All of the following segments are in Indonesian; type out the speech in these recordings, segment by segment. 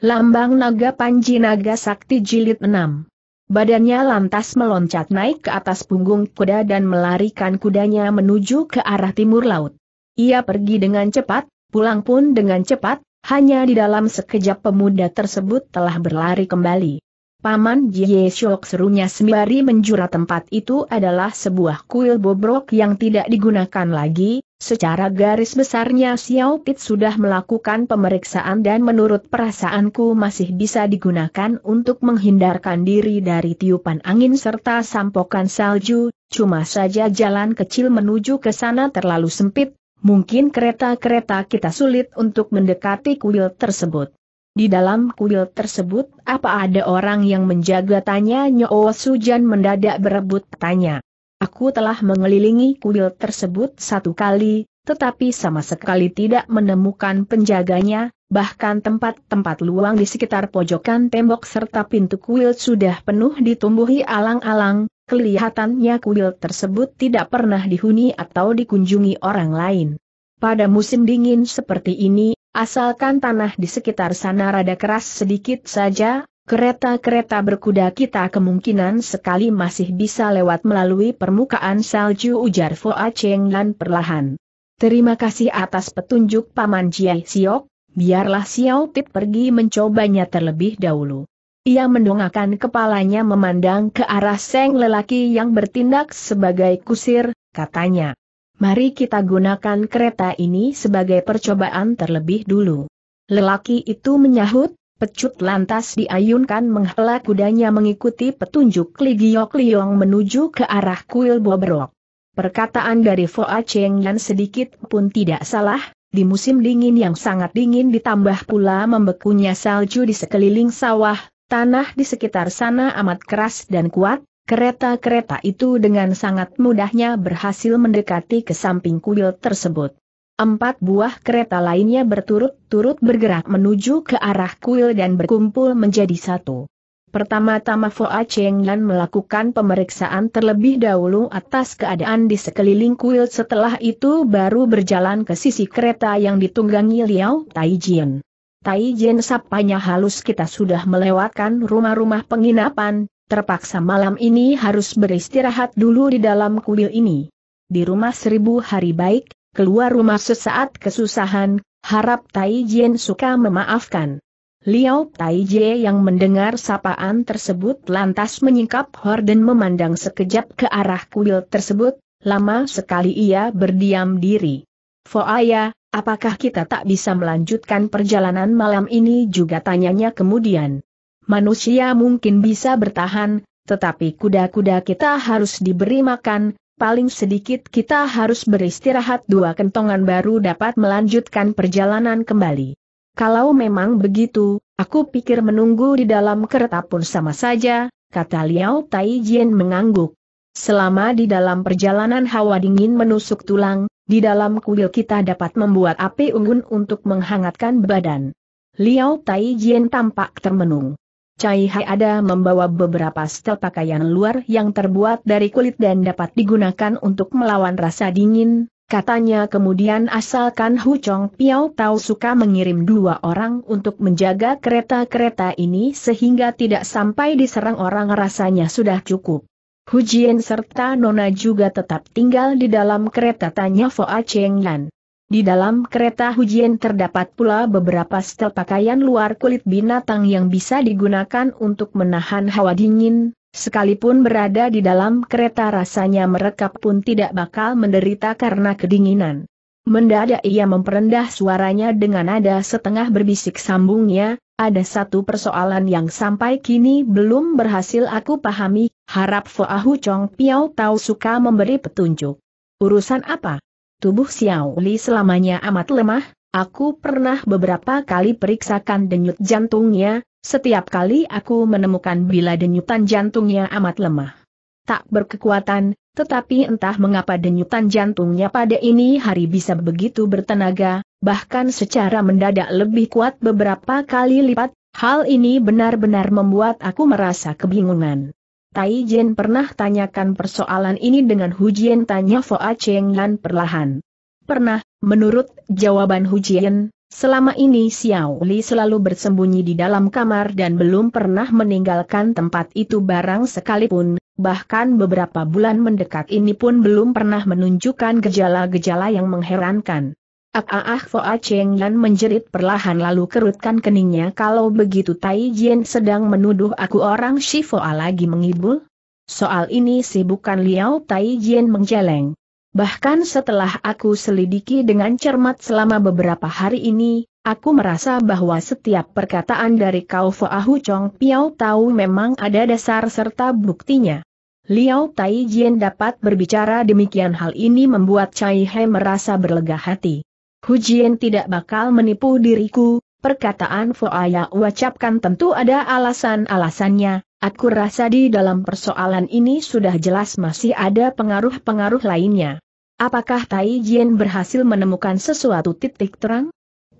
Lambang naga panji naga sakti jilid 6. Badannya lantas meloncat naik ke atas punggung kuda dan melarikan kudanya menuju ke arah timur laut. Ia pergi dengan cepat, pulang pun dengan cepat, hanya di dalam sekejap pemuda tersebut telah berlari kembali. Paman Jie Shok serunya sembari menjura tempat itu adalah sebuah kuil bobrok yang tidak digunakan lagi, secara garis besarnya Xiao Pit sudah melakukan pemeriksaan dan menurut perasaanku masih bisa digunakan untuk menghindarkan diri dari tiupan angin serta sampokan salju, cuma saja jalan kecil menuju ke sana terlalu sempit, mungkin kereta-kereta kita sulit untuk mendekati kuil tersebut. Di dalam kuil tersebut, apa ada orang yang menjaga tanya Nyo Sujan mendadak berebut tanya. Aku telah mengelilingi kuil tersebut satu kali, tetapi sama sekali tidak menemukan penjaganya, bahkan tempat-tempat luang di sekitar pojokan tembok serta pintu kuil sudah penuh ditumbuhi alang-alang, kelihatannya kuil tersebut tidak pernah dihuni atau dikunjungi orang lain. Pada musim dingin seperti ini, Asalkan tanah di sekitar sana rada keras sedikit saja, kereta-kereta berkuda kita kemungkinan sekali masih bisa lewat melalui permukaan salju ujar Foa Cheng Lan perlahan. Terima kasih atas petunjuk Paman Jiai Siok, biarlah Xiao Tit pergi mencobanya terlebih dahulu. Ia mendongakkan kepalanya memandang ke arah seng lelaki yang bertindak sebagai kusir, katanya. Mari kita gunakan kereta ini sebagai percobaan terlebih dulu. Lelaki itu menyahut, pecut lantas diayunkan menghela kudanya mengikuti petunjuk Ligiok Liong menuju ke arah kuil Bobrok. Perkataan dari Foa Cheng Yan sedikit pun tidak salah, di musim dingin yang sangat dingin ditambah pula membekunya salju di sekeliling sawah, tanah di sekitar sana amat keras dan kuat, Kereta-kereta itu dengan sangat mudahnya berhasil mendekati ke samping kuil tersebut. Empat buah kereta lainnya berturut-turut bergerak menuju ke arah kuil dan berkumpul menjadi satu. Pertama-tama Foa Cheng Yan melakukan pemeriksaan terlebih dahulu atas keadaan di sekeliling kuil setelah itu baru berjalan ke sisi kereta yang ditunggangi Liao Taijian. Taijian sapanya halus kita sudah melewatkan rumah-rumah penginapan, terpaksa malam ini harus beristirahat dulu di dalam kuil ini. Di rumah seribu hari baik, keluar rumah sesaat kesusahan, harap Tai Jien suka memaafkan. Liao Tai Jie yang mendengar sapaan tersebut lantas menyingkap hor dan memandang sekejap ke arah kuil tersebut, lama sekali ia berdiam diri. Foaya, apakah kita tak bisa melanjutkan perjalanan malam ini juga tanyanya kemudian. Manusia mungkin bisa bertahan, tetapi kuda-kuda kita harus diberi makan, paling sedikit kita harus beristirahat dua kentongan baru dapat melanjutkan perjalanan kembali. Kalau memang begitu, aku pikir menunggu di dalam kereta pun sama saja, kata Liao Tai Jin mengangguk. Selama di dalam perjalanan hawa dingin menusuk tulang, di dalam kuil kita dapat membuat api unggun untuk menghangatkan badan. Liao Tai Jin tampak termenung. Cai Hai ada membawa beberapa setel pakaian luar yang terbuat dari kulit dan dapat digunakan untuk melawan rasa dingin, katanya kemudian asalkan Hu Chong Piao Tau suka mengirim dua orang untuk menjaga kereta-kereta ini sehingga tidak sampai diserang orang rasanya sudah cukup. Hu Jian serta Nona juga tetap tinggal di dalam kereta tanya Foa Cheng Lan. Di dalam kereta hujan terdapat pula beberapa setel pakaian luar kulit binatang yang bisa digunakan untuk menahan hawa dingin, sekalipun berada di dalam kereta rasanya merekap pun tidak bakal menderita karena kedinginan. Mendadak ia memperendah suaranya dengan nada setengah berbisik sambungnya, ada satu persoalan yang sampai kini belum berhasil aku pahami, harap Fuahu Chong Piao Tau suka memberi petunjuk. Urusan apa? tubuh Xiao Li selamanya amat lemah, aku pernah beberapa kali periksakan denyut jantungnya, setiap kali aku menemukan bila denyutan jantungnya amat lemah. Tak berkekuatan, tetapi entah mengapa denyutan jantungnya pada ini hari bisa begitu bertenaga, bahkan secara mendadak lebih kuat beberapa kali lipat, hal ini benar-benar membuat aku merasa kebingungan. Tai Jin pernah tanyakan persoalan ini dengan Hu Jian tanya A Cheng Yan perlahan. Pernah, menurut jawaban Hu Jian, selama ini Xiao Li selalu bersembunyi di dalam kamar dan belum pernah meninggalkan tempat itu barang sekalipun, bahkan beberapa bulan mendekat ini pun belum pernah menunjukkan gejala-gejala yang mengherankan. Aaah, ah Foa ah Cheng Yan menjerit perlahan lalu kerutkan keningnya kalau begitu Tai Jin sedang menuduh aku orang Shi Foa ah lagi mengibul. Soal ini sih bukan Liao Tai Jin menjeleng. Bahkan setelah aku selidiki dengan cermat selama beberapa hari ini, aku merasa bahwa setiap perkataan dari kau Foa ah Hu Chong Piao tahu memang ada dasar serta buktinya. Liao Tai Jin dapat berbicara demikian hal ini membuat Chai He merasa berlega hati. Hujian tidak bakal menipu diriku, perkataan Foaya ucapkan tentu ada alasan-alasannya, aku rasa di dalam persoalan ini sudah jelas masih ada pengaruh-pengaruh lainnya. Apakah Tai Jian berhasil menemukan sesuatu titik terang?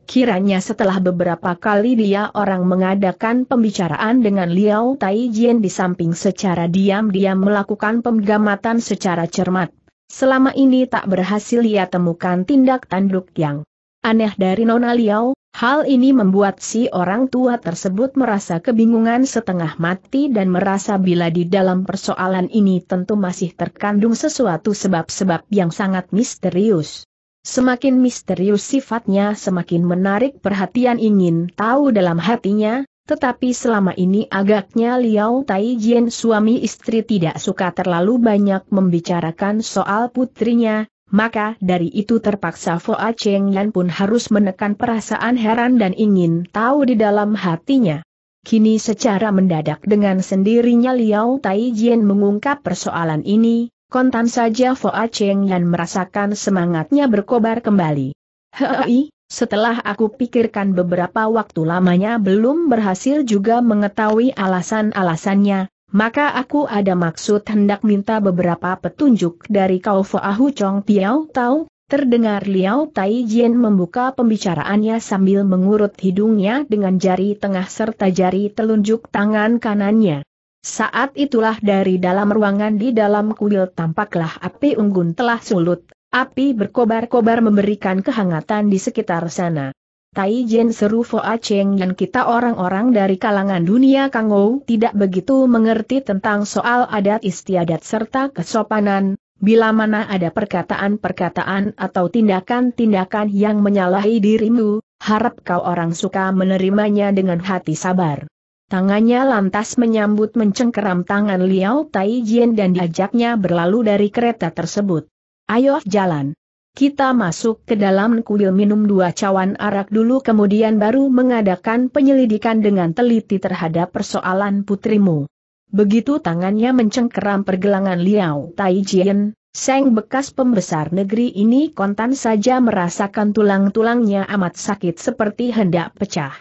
Kiranya setelah beberapa kali dia orang mengadakan pembicaraan dengan Liao Tai Taijian di samping secara diam-diam melakukan pemgamatan secara cermat. Selama ini tak berhasil ia temukan tindak tanduk yang aneh dari Nona Liao, hal ini membuat si orang tua tersebut merasa kebingungan setengah mati dan merasa bila di dalam persoalan ini tentu masih terkandung sesuatu sebab-sebab yang sangat misterius. Semakin misterius sifatnya semakin menarik perhatian ingin tahu dalam hatinya, tetapi selama ini agaknya Liao Taijian suami istri tidak suka terlalu banyak membicarakan soal putrinya, maka dari itu terpaksa Foa Cheng Yan pun harus menekan perasaan heran dan ingin tahu di dalam hatinya. Kini secara mendadak dengan sendirinya Liao Taijian mengungkap persoalan ini, kontan saja Foa Cheng Yan merasakan semangatnya berkobar kembali. Hei, setelah aku pikirkan beberapa waktu lamanya belum berhasil juga mengetahui alasan-alasannya, maka aku ada maksud hendak minta beberapa petunjuk dari kau Foahu Chong Piao Tau, Terdengar Liao Tai Jian membuka pembicaraannya sambil mengurut hidungnya dengan jari tengah serta jari telunjuk tangan kanannya. Saat itulah dari dalam ruangan di dalam kuil tampaklah api unggun telah sulut, Api berkobar-kobar memberikan kehangatan di sekitar sana. Tai Jen seru A Cheng dan kita orang-orang dari kalangan dunia Kangou tidak begitu mengerti tentang soal adat istiadat serta kesopanan, bila mana ada perkataan-perkataan atau tindakan-tindakan yang menyalahi dirimu, harap kau orang suka menerimanya dengan hati sabar. Tangannya lantas menyambut mencengkeram tangan Liao Tai dan diajaknya berlalu dari kereta tersebut. Ayo jalan. Kita masuk ke dalam kuil minum dua cawan arak dulu kemudian baru mengadakan penyelidikan dengan teliti terhadap persoalan putrimu. Begitu tangannya mencengkeram pergelangan Liao Taijian, Seng bekas pembesar negeri ini kontan saja merasakan tulang-tulangnya amat sakit seperti hendak pecah.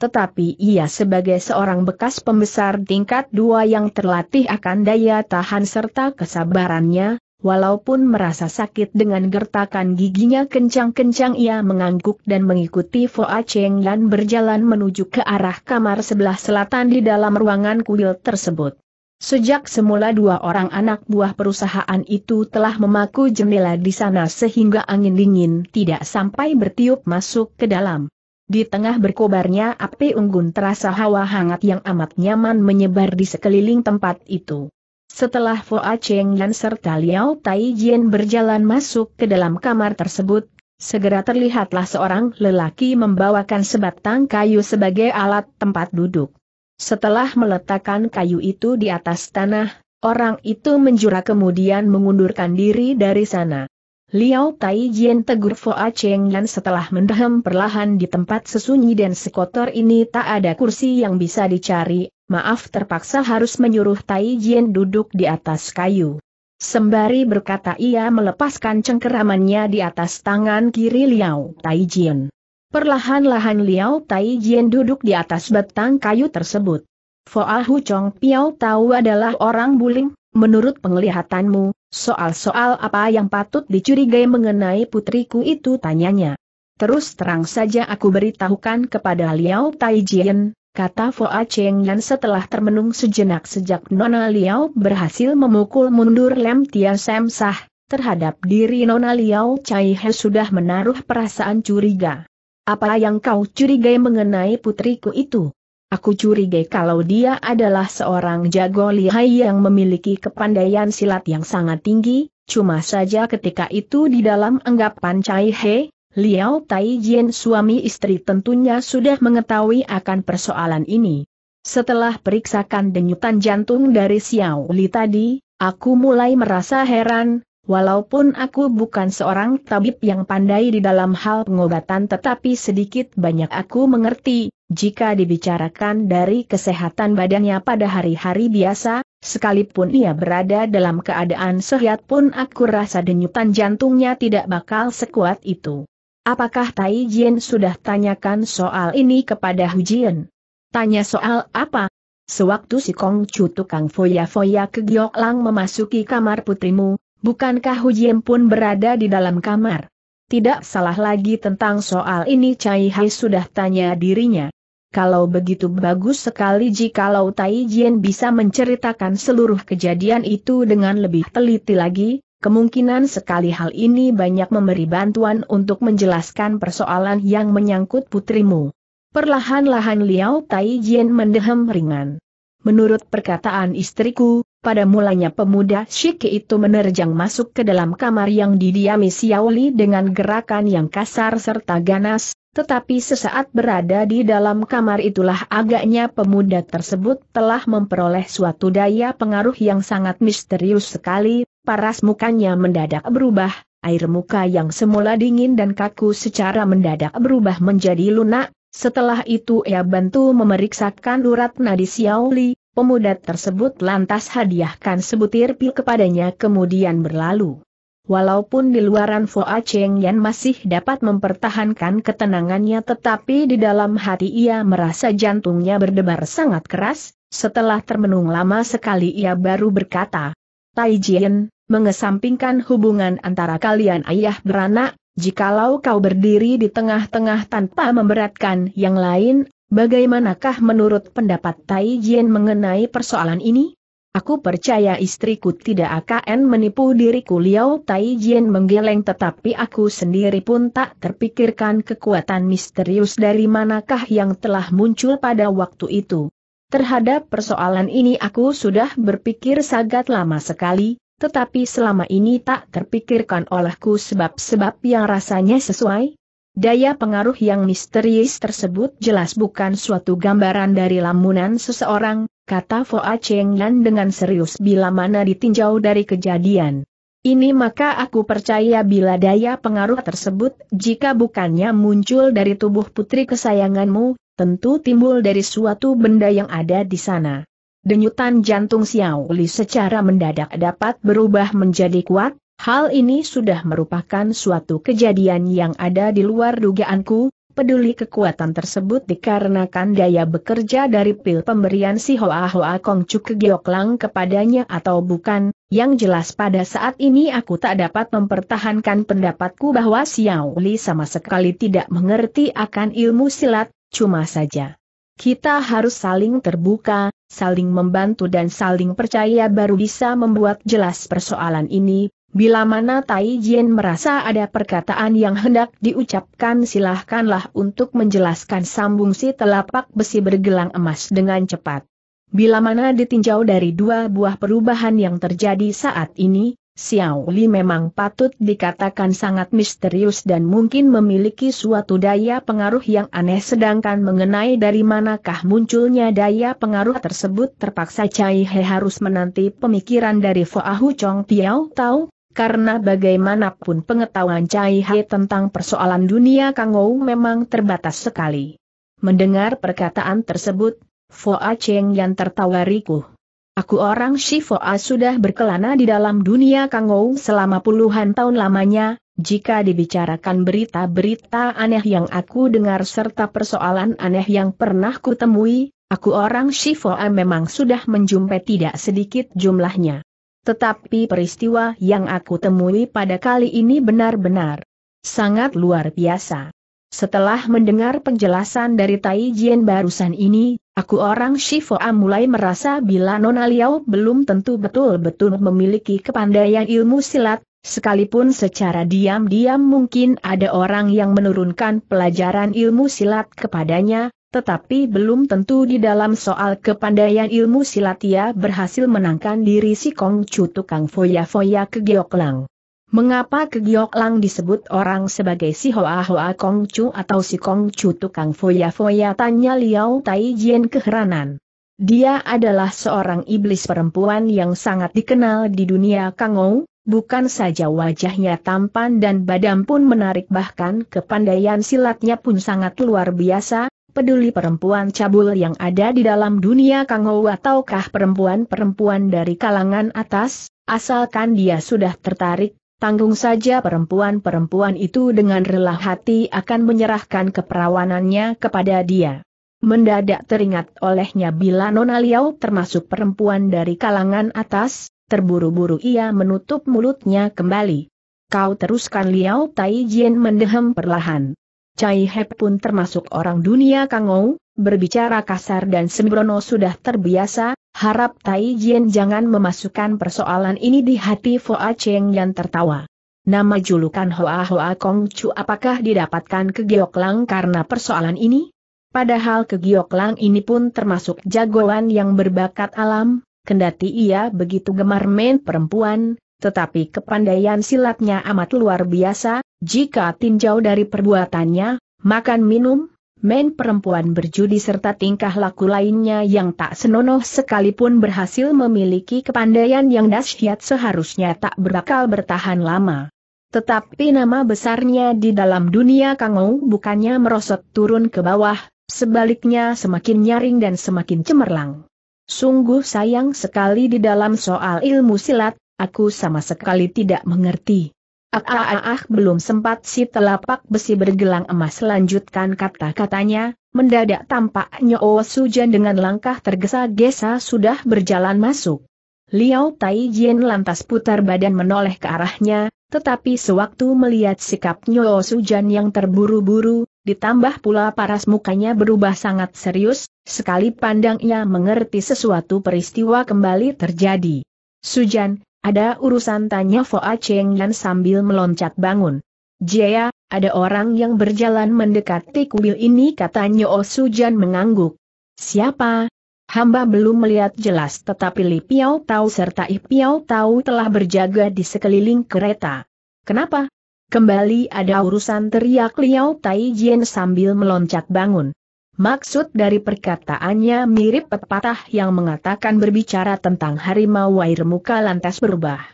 Tetapi ia sebagai seorang bekas pembesar tingkat dua yang terlatih akan daya tahan serta kesabarannya, Walaupun merasa sakit dengan gertakan giginya kencang-kencang ia mengangguk dan mengikuti A Cheng Yan berjalan menuju ke arah kamar sebelah selatan di dalam ruangan kuil tersebut. Sejak semula dua orang anak buah perusahaan itu telah memaku jendela di sana sehingga angin dingin tidak sampai bertiup masuk ke dalam. Di tengah berkobarnya api unggun terasa hawa hangat yang amat nyaman menyebar di sekeliling tempat itu. Setelah A Cheng dan serta Liao Tai Jian berjalan masuk ke dalam kamar tersebut, segera terlihatlah seorang lelaki membawakan sebatang kayu sebagai alat tempat duduk. Setelah meletakkan kayu itu di atas tanah, orang itu menjura kemudian mengundurkan diri dari sana. Liao Tai Jian tegur A Cheng dan setelah mendehem perlahan di tempat sesunyi dan sekotor ini tak ada kursi yang bisa dicari, maaf terpaksa harus menyuruh Tai Jin duduk di atas kayu. Sembari berkata ia melepaskan cengkeramannya di atas tangan kiri Liao Tai Jin. Perlahan-lahan Liao Tai Jin duduk di atas batang kayu tersebut. Foa Hu Chong Piao tahu adalah orang buling, menurut penglihatanmu, soal-soal apa yang patut dicurigai mengenai putriku itu tanyanya. Terus terang saja aku beritahukan kepada Liao Tai Jin, kata Foa Cheng Yan setelah termenung sejenak sejak Nona Liao berhasil memukul mundur Lem Tia Sem Sah, terhadap diri Nona Liao Chai He sudah menaruh perasaan curiga. Apa yang kau curigai mengenai putriku itu? Aku curigai kalau dia adalah seorang jago lihai yang memiliki kepandaian silat yang sangat tinggi, cuma saja ketika itu di dalam anggapan Chai He, Liao Taijian suami istri tentunya sudah mengetahui akan persoalan ini. Setelah periksakan denyutan jantung dari Xiao Li tadi, aku mulai merasa heran, walaupun aku bukan seorang tabib yang pandai di dalam hal pengobatan tetapi sedikit banyak aku mengerti, jika dibicarakan dari kesehatan badannya pada hari-hari biasa, sekalipun ia berada dalam keadaan sehat pun aku rasa denyutan jantungnya tidak bakal sekuat itu. Apakah Tai Jin sudah tanyakan soal ini kepada Hu Jin? Tanya soal apa? Sewaktu si Kong Chu tukang foya-foya ke Lang memasuki kamar putrimu, bukankah Hu Jin pun berada di dalam kamar? Tidak salah lagi tentang soal ini Cai Hai sudah tanya dirinya. Kalau begitu bagus sekali jikalau Tai Jin bisa menceritakan seluruh kejadian itu dengan lebih teliti lagi, Kemungkinan sekali hal ini banyak memberi bantuan untuk menjelaskan persoalan yang menyangkut putrimu. Perlahan-lahan Liao Tai Jian mendehem ringan. Menurut perkataan istriku, pada mulanya pemuda Shiki itu menerjang masuk ke dalam kamar yang didiami Li dengan gerakan yang kasar serta ganas, tetapi sesaat berada di dalam kamar itulah agaknya pemuda tersebut telah memperoleh suatu daya pengaruh yang sangat misterius sekali, paras mukanya mendadak berubah, air muka yang semula dingin dan kaku secara mendadak berubah menjadi lunak, setelah itu ia bantu memeriksakan urat nadi Xiaoli, pemuda tersebut lantas hadiahkan sebutir pil kepadanya kemudian berlalu. Walaupun di luaran A Cheng Yan masih dapat mempertahankan ketenangannya tetapi di dalam hati ia merasa jantungnya berdebar sangat keras, setelah termenung lama sekali ia baru berkata, Tai Jian, mengesampingkan hubungan antara kalian ayah beranak, jikalau kau berdiri di tengah-tengah tanpa memberatkan yang lain, bagaimanakah menurut pendapat Tai Jin mengenai persoalan ini? Aku percaya istriku tidak akan menipu diriku Liao Tai Jin menggeleng tetapi aku sendiri pun tak terpikirkan kekuatan misterius dari manakah yang telah muncul pada waktu itu. Terhadap persoalan ini aku sudah berpikir sangat lama sekali, tetapi selama ini tak terpikirkan olehku sebab-sebab yang rasanya sesuai. Daya pengaruh yang misterius tersebut jelas bukan suatu gambaran dari lamunan seseorang, kata Foa Cheng Yan dengan serius bila mana ditinjau dari kejadian. Ini maka aku percaya bila daya pengaruh tersebut jika bukannya muncul dari tubuh putri kesayanganmu, tentu timbul dari suatu benda yang ada di sana denyutan jantung Xiao Li secara mendadak dapat berubah menjadi kuat, hal ini sudah merupakan suatu kejadian yang ada di luar dugaanku, peduli kekuatan tersebut dikarenakan daya bekerja dari pil pemberian si Hoa Hoa Kong Chuk Gioklang kepadanya atau bukan, yang jelas pada saat ini aku tak dapat mempertahankan pendapatku bahwa Xiao Li sama sekali tidak mengerti akan ilmu silat, cuma saja. Kita harus saling terbuka, saling membantu dan saling percaya baru bisa membuat jelas persoalan ini, bila mana Tai Jin merasa ada perkataan yang hendak diucapkan silahkanlah untuk menjelaskan sambung si telapak besi bergelang emas dengan cepat. Bila mana ditinjau dari dua buah perubahan yang terjadi saat ini, Xiao Li memang patut dikatakan sangat misterius dan mungkin memiliki suatu daya pengaruh yang aneh sedangkan mengenai dari manakah munculnya daya pengaruh tersebut terpaksa Cai He harus menanti pemikiran dari Fo Ahu Chong Piao Tau, karena bagaimanapun pengetahuan Cai He tentang persoalan dunia Kangou memang terbatas sekali. Mendengar perkataan tersebut, Foa Cheng yang tertawa rikuh. Aku orang Shifoa sudah berkelana di dalam dunia Kangou selama puluhan tahun lamanya, jika dibicarakan berita-berita aneh yang aku dengar serta persoalan aneh yang pernah kutemui, aku orang Shifoa memang sudah menjumpai tidak sedikit jumlahnya. Tetapi peristiwa yang aku temui pada kali ini benar-benar sangat luar biasa. Setelah mendengar penjelasan dari Tai Jian barusan ini, Aku orang Shifoa mulai merasa bila Nona Liao belum tentu betul-betul memiliki kepandaian ilmu silat, sekalipun secara diam-diam mungkin ada orang yang menurunkan pelajaran ilmu silat kepadanya, tetapi belum tentu di dalam soal kepandaian ilmu silat ia berhasil menangkan diri si Kong Chu tukang foya-foya ke Geoklang. Mengapa Kegiok Lang disebut orang sebagai si Hoa Hoa Kong Chu atau si Kong Chu tukang foya-foya tanya Liao Tai Jian keheranan. Dia adalah seorang iblis perempuan yang sangat dikenal di dunia Ou, bukan saja wajahnya tampan dan badan pun menarik bahkan kepandaian silatnya pun sangat luar biasa, peduli perempuan cabul yang ada di dalam dunia Ou ataukah perempuan-perempuan dari kalangan atas, asalkan dia sudah tertarik Tanggung saja perempuan-perempuan itu dengan rela hati akan menyerahkan keperawanannya kepada dia. Mendadak teringat olehnya bila Nona Liao termasuk perempuan dari kalangan atas, terburu-buru ia menutup mulutnya kembali. Kau teruskan Liao Tai Jian mendehem perlahan. Cai Hep pun termasuk orang dunia kangou, Berbicara kasar dan Sembrono sudah terbiasa, harap Tai Jian jangan memasukkan persoalan ini di hati Foa Cheng yang tertawa. Nama julukan Hoa Hoa Kong Chu apakah didapatkan ke Lang karena persoalan ini? Padahal ke Lang ini pun termasuk jagoan yang berbakat alam, kendati ia begitu gemar main perempuan, tetapi kepandaian silatnya amat luar biasa, jika tinjau dari perbuatannya, makan minum, men perempuan berjudi serta tingkah laku lainnya yang tak senonoh sekalipun berhasil memiliki kepandaian yang dahsyat seharusnya tak berakal bertahan lama. Tetapi nama besarnya di dalam dunia Kangou bukannya merosot turun ke bawah, sebaliknya semakin nyaring dan semakin cemerlang. Sungguh sayang sekali di dalam soal ilmu silat, aku sama sekali tidak mengerti. Ah, ah, ah. belum sempat si telapak besi bergelang emas lanjutkan kata-katanya, mendadak tampaknya Nyo oh Sujan dengan langkah tergesa-gesa sudah berjalan masuk. Liao Tai Jin lantas putar badan menoleh ke arahnya, tetapi sewaktu melihat sikap Nyo oh Sujan yang terburu-buru, ditambah pula paras mukanya berubah sangat serius, sekali pandang ia mengerti sesuatu peristiwa kembali terjadi. Sujan, ada urusan tanya Foa Cheng dan sambil meloncat bangun. Jaya, ada orang yang berjalan mendekati kuil ini katanya Su Jan mengangguk. Siapa? Hamba belum melihat jelas tetapi Li Piao Tau serta I Piao Tau telah berjaga di sekeliling kereta. Kenapa? Kembali ada urusan teriak Liao Tai Jian sambil meloncat bangun. Maksud dari perkataannya mirip pepatah yang mengatakan berbicara tentang harimau air muka lantas berubah.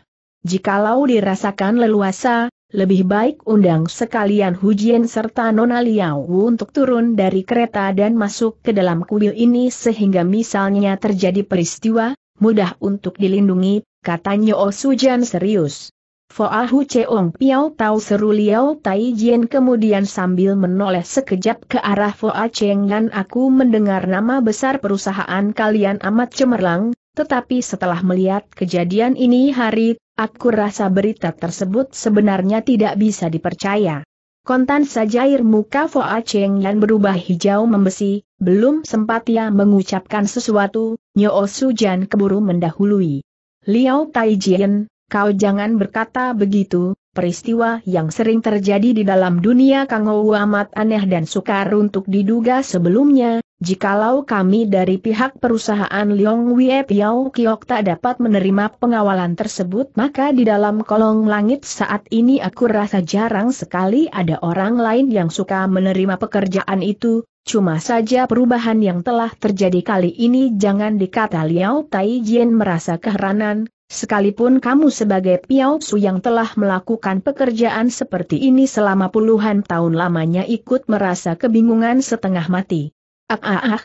Jikalau dirasakan leluasa, lebih baik undang sekalian Hujian serta Nona Liao untuk turun dari kereta dan masuk ke dalam kuil ini sehingga misalnya terjadi peristiwa, mudah untuk dilindungi, katanya Osujan Sujan serius. Foahu ah Cheong Piao Tau seru Liao Tai Jien kemudian sambil menoleh sekejap ke arah Foa ah Cheng dan aku mendengar nama besar perusahaan kalian amat cemerlang, tetapi setelah melihat kejadian ini hari, aku rasa berita tersebut sebenarnya tidak bisa dipercaya. Kontan saja air muka Foa ah Cheng dan berubah hijau membesi, belum sempat ia mengucapkan sesuatu, Nyo Jan keburu mendahului. Liao Tai Jien, Kau jangan berkata begitu, peristiwa yang sering terjadi di dalam dunia Kangou amat aneh dan sukar untuk diduga sebelumnya, jikalau kami dari pihak perusahaan Leong Wie Piao Kiok tak dapat menerima pengawalan tersebut maka di dalam kolong langit saat ini aku rasa jarang sekali ada orang lain yang suka menerima pekerjaan itu, Cuma saja perubahan yang telah terjadi kali ini jangan dikata Liao Tai merasa keheranan, Sekalipun kamu sebagai piao su yang telah melakukan pekerjaan seperti ini selama puluhan tahun lamanya ikut merasa kebingungan setengah mati. Ah ah ah.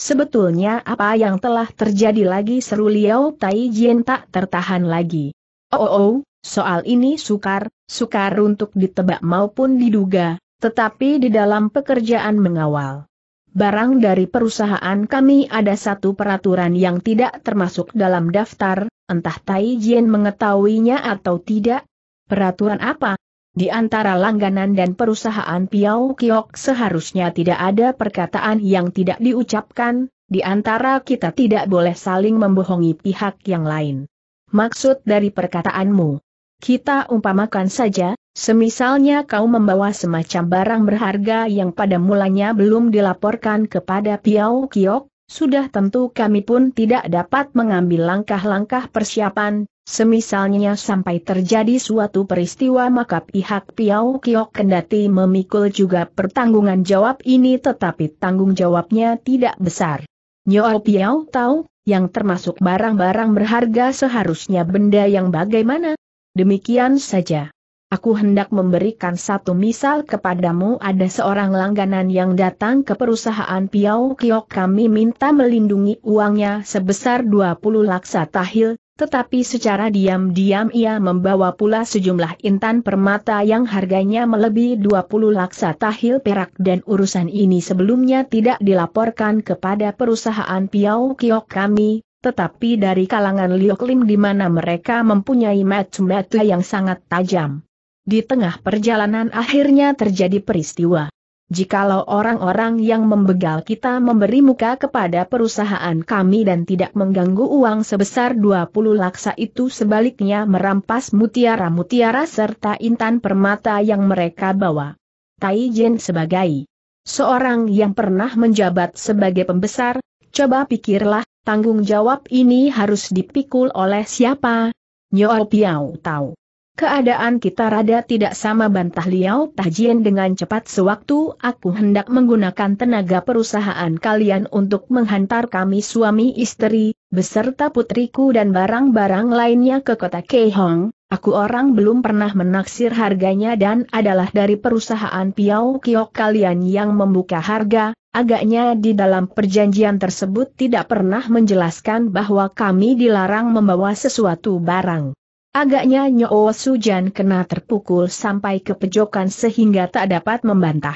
Sebetulnya apa yang telah terjadi lagi seru Liao Tai Jien tak tertahan lagi. Oh oh oh, soal ini sukar, sukar untuk ditebak maupun diduga, tetapi di dalam pekerjaan mengawal. Barang dari perusahaan kami ada satu peraturan yang tidak termasuk dalam daftar, entah Tai Jin mengetahuinya atau tidak. Peraturan apa? Di antara langganan dan perusahaan Piao Kiok seharusnya tidak ada perkataan yang tidak diucapkan, di antara kita tidak boleh saling membohongi pihak yang lain. Maksud dari perkataanmu? Kita umpamakan saja, semisalnya kau membawa semacam barang berharga yang pada mulanya belum dilaporkan kepada Piao Kiok, sudah tentu kami pun tidak dapat mengambil langkah-langkah persiapan, semisalnya sampai terjadi suatu peristiwa maka pihak Piau Kiok kendati memikul juga pertanggungan jawab ini tetapi tanggung jawabnya tidak besar. Nyoa Piau tahu, yang termasuk barang-barang berharga seharusnya benda yang bagaimana? Demikian saja. Aku hendak memberikan satu misal kepadamu ada seorang langganan yang datang ke perusahaan Piau Kiok kami minta melindungi uangnya sebesar 20 laksa tahil, tetapi secara diam-diam ia membawa pula sejumlah intan permata yang harganya melebihi 20 laksa tahil perak dan urusan ini sebelumnya tidak dilaporkan kepada perusahaan Piau Kiok kami, tetapi dari kalangan Liok Lim di mana mereka mempunyai mata-mata yang sangat tajam. Di tengah perjalanan akhirnya terjadi peristiwa. Jikalau orang-orang yang membegal kita memberi muka kepada perusahaan kami dan tidak mengganggu uang sebesar 20 laksa itu sebaliknya merampas mutiara-mutiara serta intan permata yang mereka bawa. Tai Jin sebagai seorang yang pernah menjabat sebagai pembesar, coba pikirlah, tanggung jawab ini harus dipikul oleh siapa? Nyo Piao tahu. Keadaan kita rada tidak sama bantah liau Tahjian dengan cepat sewaktu aku hendak menggunakan tenaga perusahaan kalian untuk menghantar kami suami istri, beserta putriku dan barang-barang lainnya ke kota Keihong. Aku orang belum pernah menaksir harganya dan adalah dari perusahaan Piao Kiok kalian yang membuka harga, Agaknya di dalam perjanjian tersebut tidak pernah menjelaskan bahwa kami dilarang membawa sesuatu barang. Agaknya Nyo Sujan kena terpukul sampai ke pejokan sehingga tak dapat membantah.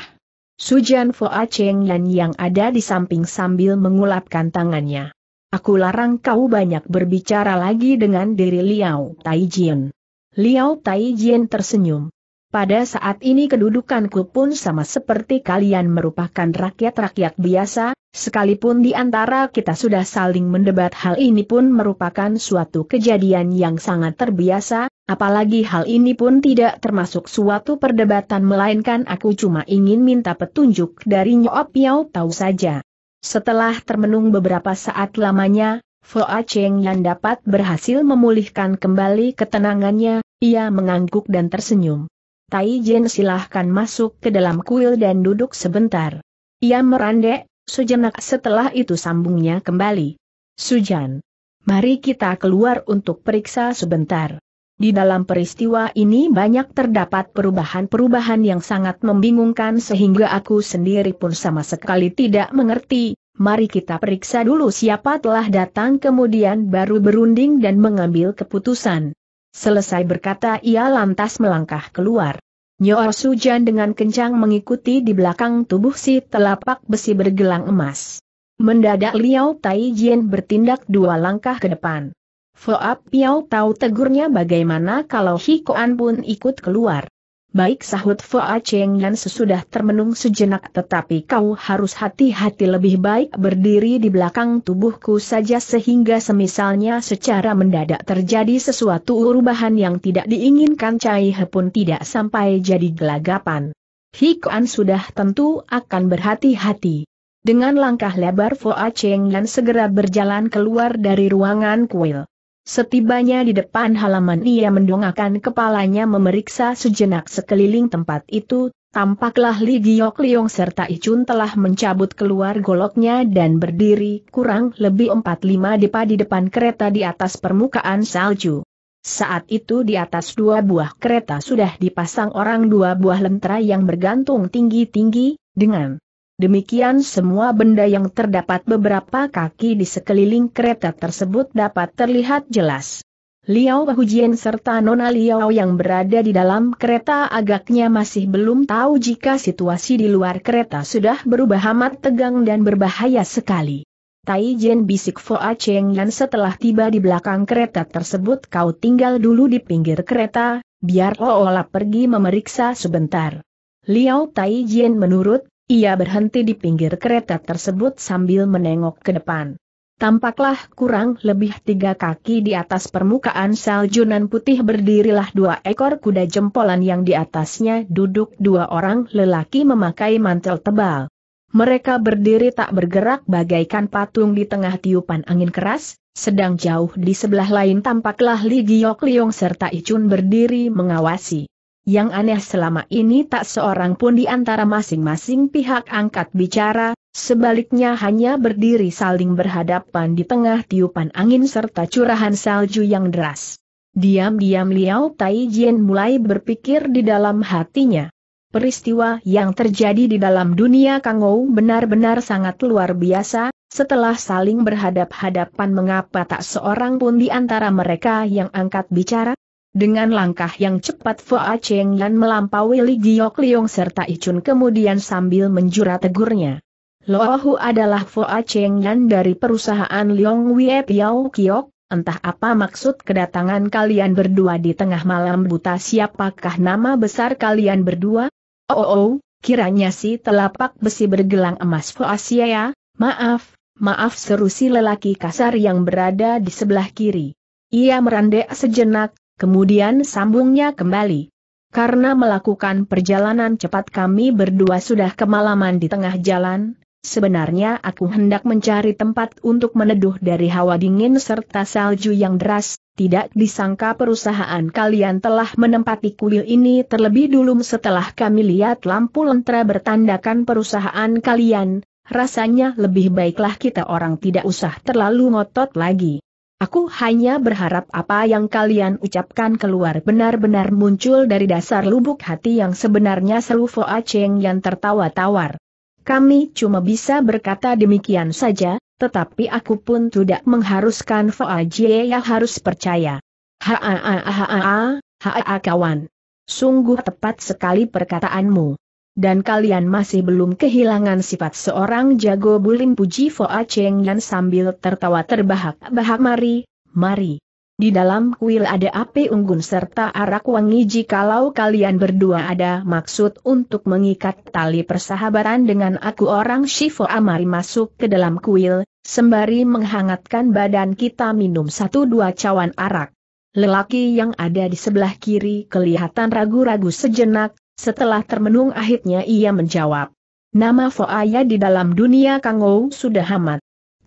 Sujan Fo Cheng Yan yang ada di samping sambil mengulapkan tangannya. Aku larang kau banyak berbicara lagi dengan diri Liao Taijian. Liao Taijian tersenyum, pada saat ini kedudukanku pun sama seperti kalian merupakan rakyat-rakyat biasa, sekalipun di antara kita sudah saling mendebat hal ini pun merupakan suatu kejadian yang sangat terbiasa, apalagi hal ini pun tidak termasuk suatu perdebatan melainkan aku cuma ingin minta petunjuk dari Nyoop Yao tahu saja. Setelah termenung beberapa saat lamanya, Foa Cheng yang dapat berhasil memulihkan kembali ketenangannya, ia mengangguk dan tersenyum. Tai Jin silahkan masuk ke dalam kuil dan duduk sebentar. Ia merandek, sejenak setelah itu sambungnya kembali. Sujan. Mari kita keluar untuk periksa sebentar. Di dalam peristiwa ini banyak terdapat perubahan-perubahan yang sangat membingungkan sehingga aku sendiri pun sama sekali tidak mengerti. Mari kita periksa dulu siapa telah datang kemudian baru berunding dan mengambil keputusan. Selesai berkata ia lantas melangkah keluar. Nyor Sujan dengan kencang mengikuti di belakang tubuh si telapak besi bergelang emas. Mendadak Liao Tai bertindak dua langkah ke depan. Foap Piao tahu tegurnya bagaimana kalau Hikoan pun ikut keluar. Baik sahut A Cheng Yan sesudah termenung sejenak tetapi kau harus hati-hati lebih baik berdiri di belakang tubuhku saja sehingga semisalnya secara mendadak terjadi sesuatu perubahan yang tidak diinginkan Cai He pun tidak sampai jadi gelagapan. Hikuan sudah tentu akan berhati-hati. Dengan langkah lebar A Cheng Yan segera berjalan keluar dari ruangan kuil. Setibanya di depan halaman ia mendongakkan kepalanya memeriksa sejenak sekeliling tempat itu, tampaklah Li Giok Liong serta Icun telah mencabut keluar goloknya dan berdiri kurang lebih 45 lima depa di depan kereta di atas permukaan salju. Saat itu di atas dua buah kereta sudah dipasang orang dua buah lentera yang bergantung tinggi-tinggi, dengan Demikian semua benda yang terdapat beberapa kaki di sekeliling kereta tersebut dapat terlihat jelas. Liao Bahujian serta Nona Liao yang berada di dalam kereta agaknya masih belum tahu jika situasi di luar kereta sudah berubah amat tegang dan berbahaya sekali. Tai Jen bisik A Cheng dan setelah tiba di belakang kereta tersebut kau tinggal dulu di pinggir kereta, biar olah pergi memeriksa sebentar. Liao Tai Jen menurut ia berhenti di pinggir kereta tersebut sambil menengok ke depan. Tampaklah kurang lebih tiga kaki di atas permukaan saljunan putih berdirilah dua ekor kuda jempolan yang di atasnya duduk dua orang lelaki memakai mantel tebal. Mereka berdiri tak bergerak bagaikan patung di tengah tiupan angin keras, sedang jauh di sebelah lain tampaklah Li Giok Liong serta Icun berdiri mengawasi. Yang aneh selama ini tak seorang pun di antara masing-masing pihak angkat bicara, sebaliknya hanya berdiri saling berhadapan di tengah tiupan angin serta curahan salju yang deras. Diam-diam Liao Tai mulai berpikir di dalam hatinya. Peristiwa yang terjadi di dalam dunia Kangou benar-benar sangat luar biasa, setelah saling berhadap-hadapan mengapa tak seorang pun di antara mereka yang angkat bicara? Dengan langkah yang cepat A Cheng Yan melampaui Li Giok Liong serta Icun kemudian sambil menjura tegurnya. Hu adalah A Cheng Yan dari perusahaan Liong Wie Piao Kiok, entah apa maksud kedatangan kalian berdua di tengah malam buta siapakah nama besar kalian berdua? Oh, oh, oh kiranya si telapak besi bergelang emas Fu A Sia, maaf, maaf seru si lelaki kasar yang berada di sebelah kiri. Ia merandek sejenak, kemudian sambungnya kembali. Karena melakukan perjalanan cepat kami berdua sudah kemalaman di tengah jalan, sebenarnya aku hendak mencari tempat untuk meneduh dari hawa dingin serta salju yang deras, tidak disangka perusahaan kalian telah menempati kuil ini terlebih dulu setelah kami lihat lampu lentera bertandakan perusahaan kalian, rasanya lebih baiklah kita orang tidak usah terlalu ngotot lagi. Aku hanya berharap apa yang kalian ucapkan keluar benar-benar muncul dari dasar lubuk hati yang sebenarnya seru Foa Cheng yang tertawa tawar. Kami cuma bisa berkata demikian saja, tetapi aku pun tidak mengharuskan Foa Jie ya harus percaya. Ha ha haa ha kawan. Sungguh tepat sekali perkataanmu dan kalian masih belum kehilangan sifat seorang jago bulim puji Foa Cheng dan sambil tertawa terbahak-bahak mari, mari. Di dalam kuil ada api unggun serta arak wangi jikalau kalian berdua ada maksud untuk mengikat tali persahabatan dengan aku orang Shifo Amari masuk ke dalam kuil, sembari menghangatkan badan kita minum satu dua cawan arak. Lelaki yang ada di sebelah kiri kelihatan ragu-ragu sejenak, setelah termenung akhirnya ia menjawab. Nama Foaya di dalam dunia Kangou sudah amat.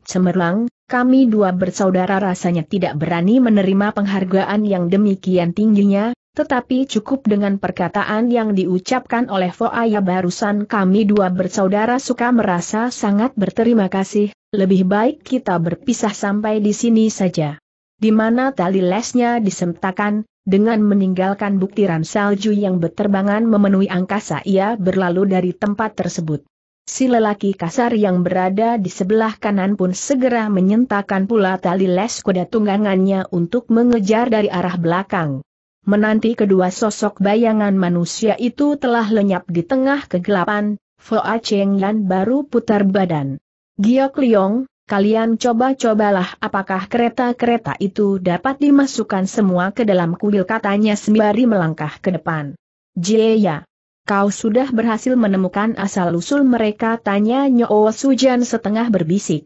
Cemerlang, kami dua bersaudara rasanya tidak berani menerima penghargaan yang demikian tingginya, tetapi cukup dengan perkataan yang diucapkan oleh Foaya barusan kami dua bersaudara suka merasa sangat berterima kasih, lebih baik kita berpisah sampai di sini saja di mana tali lesnya disentakan, dengan meninggalkan bukti salju yang berterbangan memenuhi angkasa ia berlalu dari tempat tersebut. Si lelaki kasar yang berada di sebelah kanan pun segera menyentakan pula tali les kuda tunggangannya untuk mengejar dari arah belakang. Menanti kedua sosok bayangan manusia itu telah lenyap di tengah kegelapan, Foa Cheng Yan baru putar badan. Giok Liong, kalian coba-cobalah apakah kereta-kereta itu dapat dimasukkan semua ke dalam kuil katanya sembari melangkah ke depan. Jaya. Kau sudah berhasil menemukan asal-usul mereka tanya Nyo Sujan setengah berbisik.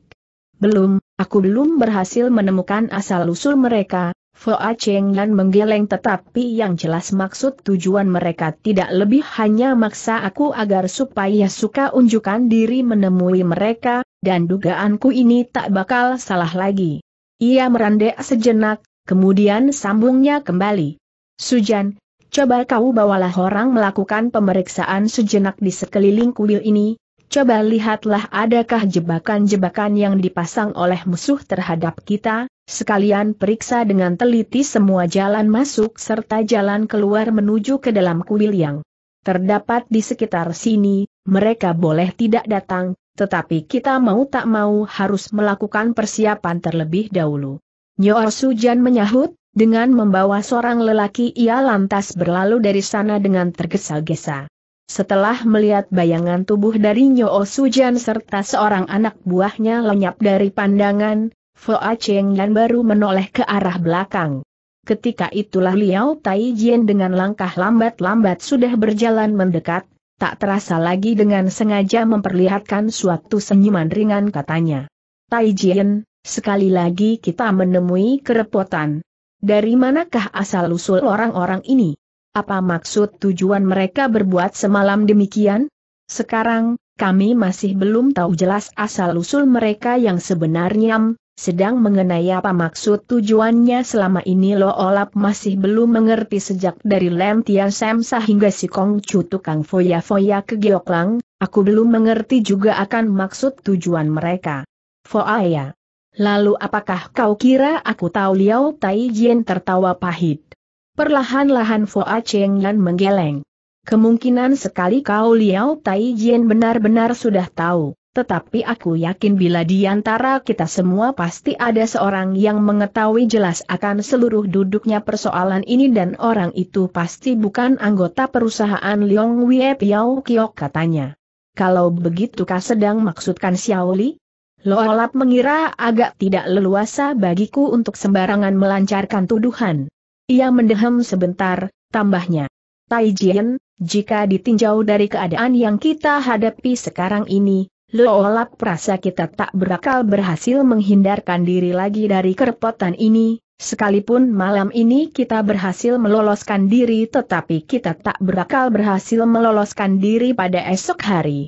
Belum, aku belum berhasil menemukan asal-usul mereka, Foa Cheng Lan menggeleng tetapi yang jelas maksud tujuan mereka tidak lebih hanya maksa aku agar supaya suka unjukkan diri menemui mereka, dan dugaanku ini tak bakal salah lagi. Ia merendek sejenak, kemudian sambungnya kembali. Sujan, coba kau bawalah orang melakukan pemeriksaan sejenak di sekeliling kuil ini, coba lihatlah adakah jebakan-jebakan yang dipasang oleh musuh terhadap kita, sekalian periksa dengan teliti semua jalan masuk serta jalan keluar menuju ke dalam kuil yang terdapat di sekitar sini, mereka boleh tidak datang, tetapi kita mau tak mau harus melakukan persiapan terlebih dahulu. Nyor Sujan menyahut, dengan membawa seorang lelaki ia lantas berlalu dari sana dengan tergesa-gesa. Setelah melihat bayangan tubuh dari Nyo Sujan serta seorang anak buahnya lenyap dari pandangan, Foa Cheng Yan baru menoleh ke arah belakang. Ketika itulah Liao Tai Jian dengan langkah lambat-lambat sudah berjalan mendekat, tak terasa lagi dengan sengaja memperlihatkan suatu senyuman ringan katanya. Tai Jien, sekali lagi kita menemui kerepotan. Dari manakah asal-usul orang-orang ini? Apa maksud tujuan mereka berbuat semalam demikian? Sekarang, kami masih belum tahu jelas asal-usul mereka yang sebenarnya, sedang mengenai apa maksud tujuannya selama ini Lo Olap masih belum mengerti sejak dari Lem Tian Semsa hingga si Kong Chu tukang foya-foya ke Gioklang, aku belum mengerti juga akan maksud tujuan mereka. Foaya. Lalu apakah kau kira aku tahu Liao Tai Jian tertawa pahit? Perlahan-lahan Foa Cheng Yan menggeleng. Kemungkinan sekali kau Liao Tai Jian benar-benar sudah tahu. Tetapi aku yakin bila di antara kita semua pasti ada seorang yang mengetahui jelas akan seluruh duduknya persoalan ini dan orang itu pasti bukan anggota perusahaan Leong Wie Piao Kiok katanya. Kalau begitu kah sedang maksudkan Xiaoli? Li? mengira agak tidak leluasa bagiku untuk sembarangan melancarkan tuduhan. Ia mendehem sebentar, tambahnya. Tai Jian, jika ditinjau dari keadaan yang kita hadapi sekarang ini, Loolap perasa kita tak berakal berhasil menghindarkan diri lagi dari kerepotan ini, sekalipun malam ini kita berhasil meloloskan diri tetapi kita tak berakal berhasil meloloskan diri pada esok hari.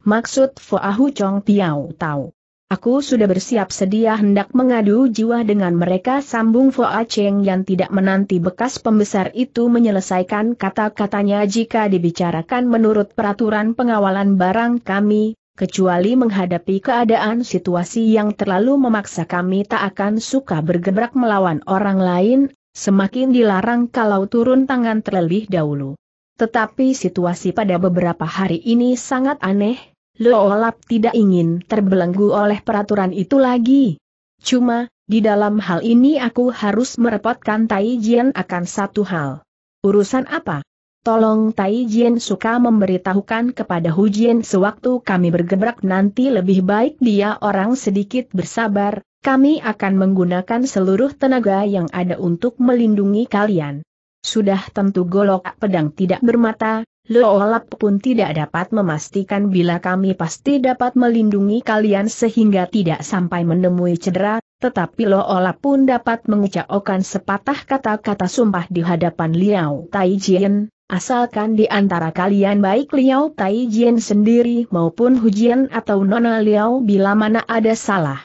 Maksud Fuahu Chong Tiao tahu. Aku sudah bersiap sedia hendak mengadu jiwa dengan mereka sambung Fu Cheng yang tidak menanti bekas pembesar itu menyelesaikan kata-katanya jika dibicarakan menurut peraturan pengawalan barang kami, kecuali menghadapi keadaan situasi yang terlalu memaksa kami tak akan suka bergerak melawan orang lain, semakin dilarang kalau turun tangan terlebih dahulu. Tetapi situasi pada beberapa hari ini sangat aneh, Loolap tidak ingin terbelenggu oleh peraturan itu lagi. Cuma, di dalam hal ini aku harus merepotkan Taijian akan satu hal. Urusan apa? Tolong Tai suka memberitahukan kepada Hu Jien sewaktu kami bergebrak nanti lebih baik dia orang sedikit bersabar, kami akan menggunakan seluruh tenaga yang ada untuk melindungi kalian. Sudah tentu golok pedang tidak bermata, Loolap pun tidak dapat memastikan bila kami pasti dapat melindungi kalian sehingga tidak sampai menemui cedera, tetapi Loolap pun dapat mengucapkan sepatah kata-kata sumpah di hadapan Liao Tai Asalkan di antara kalian baik Liao Taijian sendiri maupun Hujian atau Nona Liao bila mana ada salah.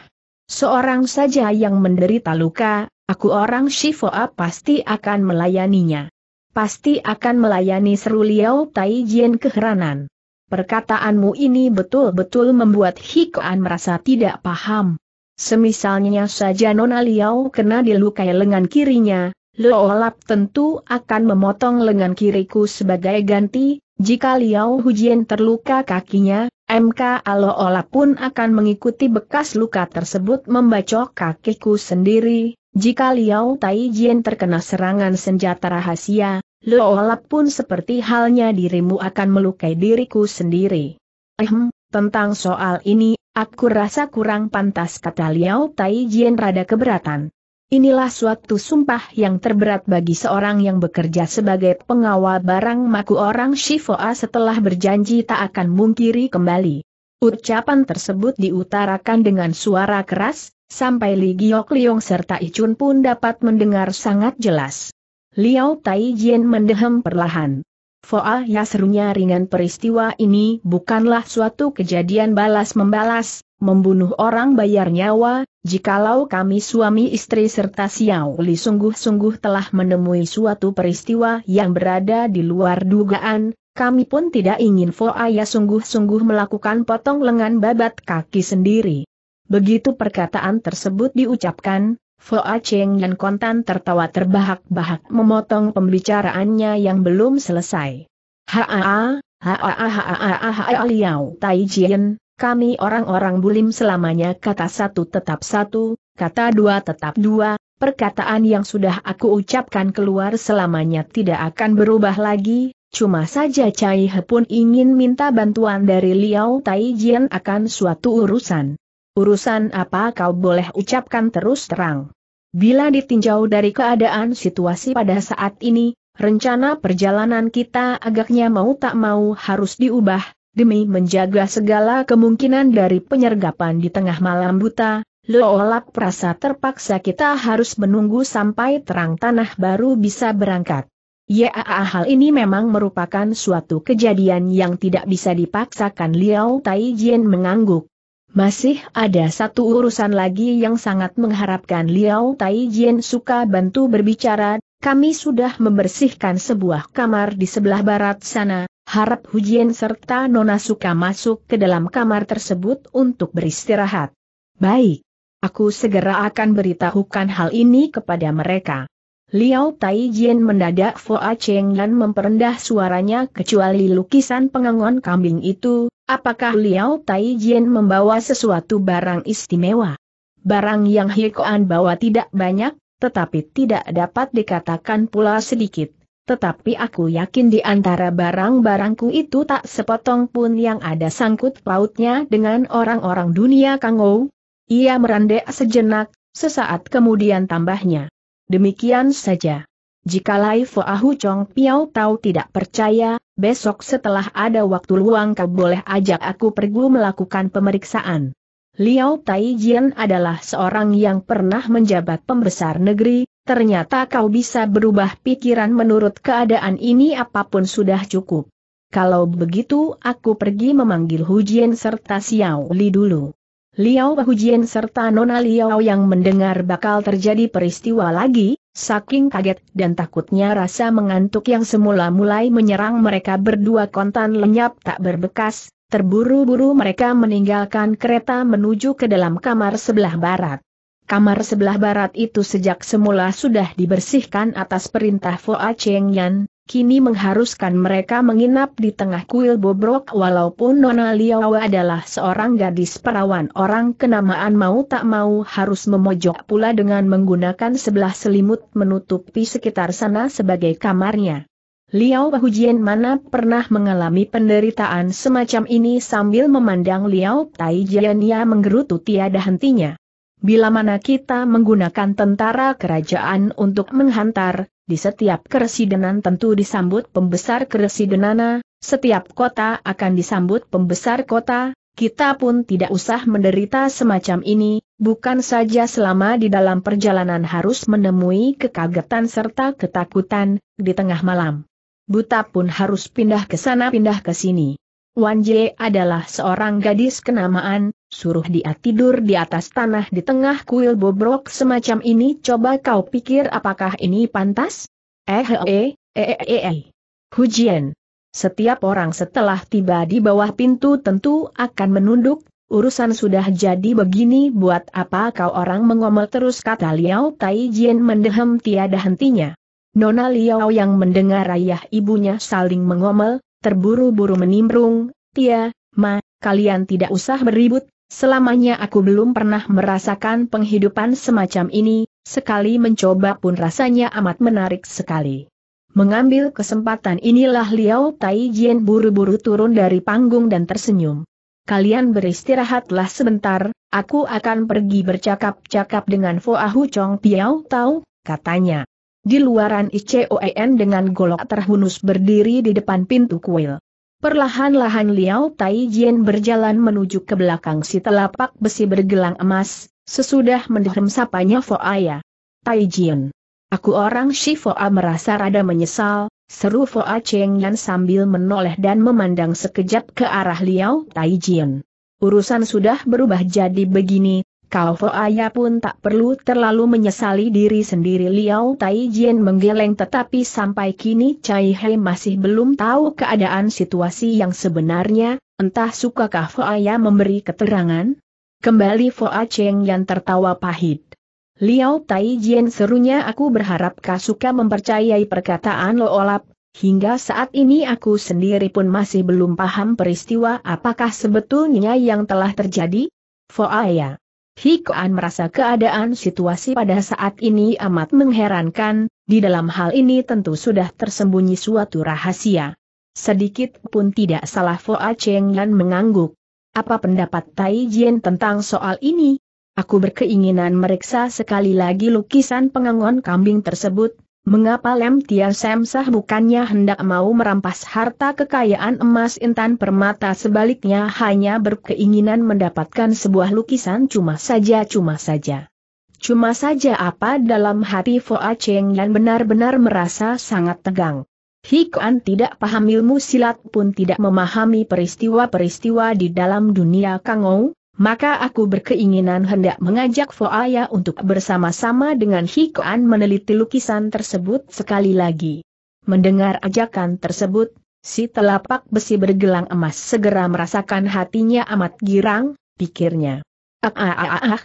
Seorang saja yang menderita luka, aku orang Shifoa pasti akan melayaninya. Pasti akan melayani seru Liao Taijian keheranan. Perkataanmu ini betul-betul membuat Hikoan merasa tidak paham. Semisalnya saja Nona Liao kena dilukai lengan kirinya, Lap tentu akan memotong lengan kiriku sebagai ganti, jika Liao Hujian terluka kakinya, MK Aloolap pun akan mengikuti bekas luka tersebut membacok kakiku sendiri, jika Liao Jian terkena serangan senjata rahasia, Loolap pun seperti halnya dirimu akan melukai diriku sendiri. Ehem, tentang soal ini, aku rasa kurang pantas kata Liao Jian rada keberatan. Inilah suatu sumpah yang terberat bagi seorang yang bekerja sebagai pengawal barang maku orang Shifoa setelah berjanji tak akan mungkiri kembali. Ucapan tersebut diutarakan dengan suara keras, sampai Li Giok Liong serta Icun pun dapat mendengar sangat jelas. Liao Tai Jian mendehem perlahan. Foahnya serunya ringan peristiwa ini bukanlah suatu kejadian balas-membalas, membunuh orang bayar nyawa, jikalau kami suami istri serta Xiao Li sungguh-sungguh telah menemui suatu peristiwa yang berada di luar dugaan, kami pun tidak ingin Aya sungguh-sungguh melakukan potong lengan babat kaki sendiri. Begitu perkataan tersebut diucapkan, Fo Cheng dan Kontan tertawa terbahak-bahak memotong pembicaraannya yang belum selesai. Haa, haa, haa, haa, Liao Tai Jian, kami orang-orang bulim selamanya kata satu tetap satu, kata dua tetap dua, perkataan yang sudah aku ucapkan keluar selamanya tidak akan berubah lagi, cuma saja Cai He pun ingin minta bantuan dari Liao Tai Jian akan suatu urusan. Urusan apa kau boleh ucapkan terus terang? Bila ditinjau dari keadaan situasi pada saat ini, rencana perjalanan kita agaknya mau tak mau harus diubah, demi menjaga segala kemungkinan dari penyergapan di tengah malam buta, Leolap perasa terpaksa kita harus menunggu sampai terang tanah baru bisa berangkat. Ya hal ini memang merupakan suatu kejadian yang tidak bisa dipaksakan Liao Taijian mengangguk. Masih ada satu urusan lagi yang sangat mengharapkan Liao Taijien suka bantu berbicara, kami sudah membersihkan sebuah kamar di sebelah barat sana, harap Hu Hujian serta Nona suka masuk ke dalam kamar tersebut untuk beristirahat. Baik. Aku segera akan beritahukan hal ini kepada mereka. Liao Taijien mendadak Fo A Cheng dan memperendah suaranya kecuali lukisan pengangon kambing itu, Apakah Liao Taijian membawa sesuatu barang istimewa? Barang yang Hikoan bawa tidak banyak, tetapi tidak dapat dikatakan pula sedikit. Tetapi aku yakin di antara barang-barangku itu tak sepotong pun yang ada sangkut pautnya dengan orang-orang dunia Kangou. Ia merendek sejenak, sesaat kemudian tambahnya. Demikian saja. Jika Lai Foahu Chong Piao Tau tidak percaya, besok setelah ada waktu luang kau boleh ajak aku pergi melakukan pemeriksaan. Liao Taijian adalah seorang yang pernah menjabat pembesar negeri, ternyata kau bisa berubah pikiran menurut keadaan ini apapun sudah cukup. Kalau begitu aku pergi memanggil Hu Jian serta Xiao Li dulu. Liao Jian serta Nona Liao yang mendengar bakal terjadi peristiwa lagi, Saking kaget dan takutnya rasa mengantuk yang semula mulai menyerang mereka berdua kontan lenyap tak berbekas, terburu-buru mereka meninggalkan kereta menuju ke dalam kamar sebelah barat. Kamar sebelah barat itu sejak semula sudah dibersihkan atas perintah Foa Cheng Yan, kini mengharuskan mereka menginap di tengah kuil bobrok walaupun Nona Liawa adalah seorang gadis perawan orang kenamaan mau tak mau harus memojok pula dengan menggunakan sebelah selimut menutupi sekitar sana sebagai kamarnya. Liao Hujian mana pernah mengalami penderitaan semacam ini sambil memandang Liao Tai Jiania menggerutu tiada hentinya. Bila mana kita menggunakan tentara kerajaan untuk menghantar, di setiap keresidenan tentu disambut pembesar keresidenana, setiap kota akan disambut pembesar kota, kita pun tidak usah menderita semacam ini, bukan saja selama di dalam perjalanan harus menemui kekagetan serta ketakutan, di tengah malam. Buta pun harus pindah ke sana pindah ke sini. Wan Jie adalah seorang gadis kenamaan, suruh dia tidur di atas tanah di tengah kuil bobrok semacam ini coba kau pikir apakah ini pantas? Eh eh eh eh eh. eh, eh. Jian. Setiap orang setelah tiba di bawah pintu tentu akan menunduk, urusan sudah jadi begini buat apa kau orang mengomel terus kata Liao Tai Jian mendehem tiada hentinya. Nona Liao yang mendengar ayah ibunya saling mengomel, terburu-buru menimbrung, Tia, Ma, kalian tidak usah beribut, selamanya aku belum pernah merasakan penghidupan semacam ini, sekali mencoba pun rasanya amat menarik sekali. Mengambil kesempatan inilah Liao Tai Jian buru-buru turun dari panggung dan tersenyum. Kalian beristirahatlah sebentar, aku akan pergi bercakap-cakap dengan Foahu Chong Piao Tau, katanya. Di luaran ICOEN dengan golok terhunus berdiri di depan pintu kuil. Perlahan-lahan Liao Tai Jian berjalan menuju ke belakang si telapak besi bergelang emas, sesudah mendehem sapanya Foaya. Tai Jian. Aku orang A merasa rada menyesal, seru Foa Cheng Yan sambil menoleh dan memandang sekejap ke arah Liao Tai Jian. Urusan sudah berubah jadi begini, Kau Ayah pun tak perlu terlalu menyesali diri sendiri Liao Tai Jian menggeleng tetapi sampai kini Cai Hei masih belum tahu keadaan situasi yang sebenarnya, entah sukakah Ayah memberi keterangan? Kembali Fo A Cheng yang tertawa pahit. Liao Tai Jian serunya aku berharap kau suka mempercayai perkataan Lo Olap Hingga saat ini aku sendiri pun masih belum paham peristiwa apakah sebetulnya yang telah terjadi? Fo Foaya. Hikoan merasa keadaan situasi pada saat ini amat mengherankan, di dalam hal ini tentu sudah tersembunyi suatu rahasia. Sedikit pun tidak salah Foa Cheng Yan mengangguk. Apa pendapat Tai Jian tentang soal ini? Aku berkeinginan meriksa sekali lagi lukisan pengangon kambing tersebut, Mengapa Lem Tia sah bukannya hendak mau merampas harta kekayaan emas Intan Permata sebaliknya hanya berkeinginan mendapatkan sebuah lukisan cuma saja cuma saja. Cuma saja apa dalam hati Foa Cheng yang benar-benar merasa sangat tegang. Hikuan tidak paham ilmu silat pun tidak memahami peristiwa-peristiwa di dalam dunia Kangou, maka aku berkeinginan hendak mengajak Foaya untuk bersama-sama dengan Hikoan meneliti lukisan tersebut sekali lagi. Mendengar ajakan tersebut, si telapak besi bergelang emas segera merasakan hatinya amat girang, pikirnya. Ah, ah, ah, ah.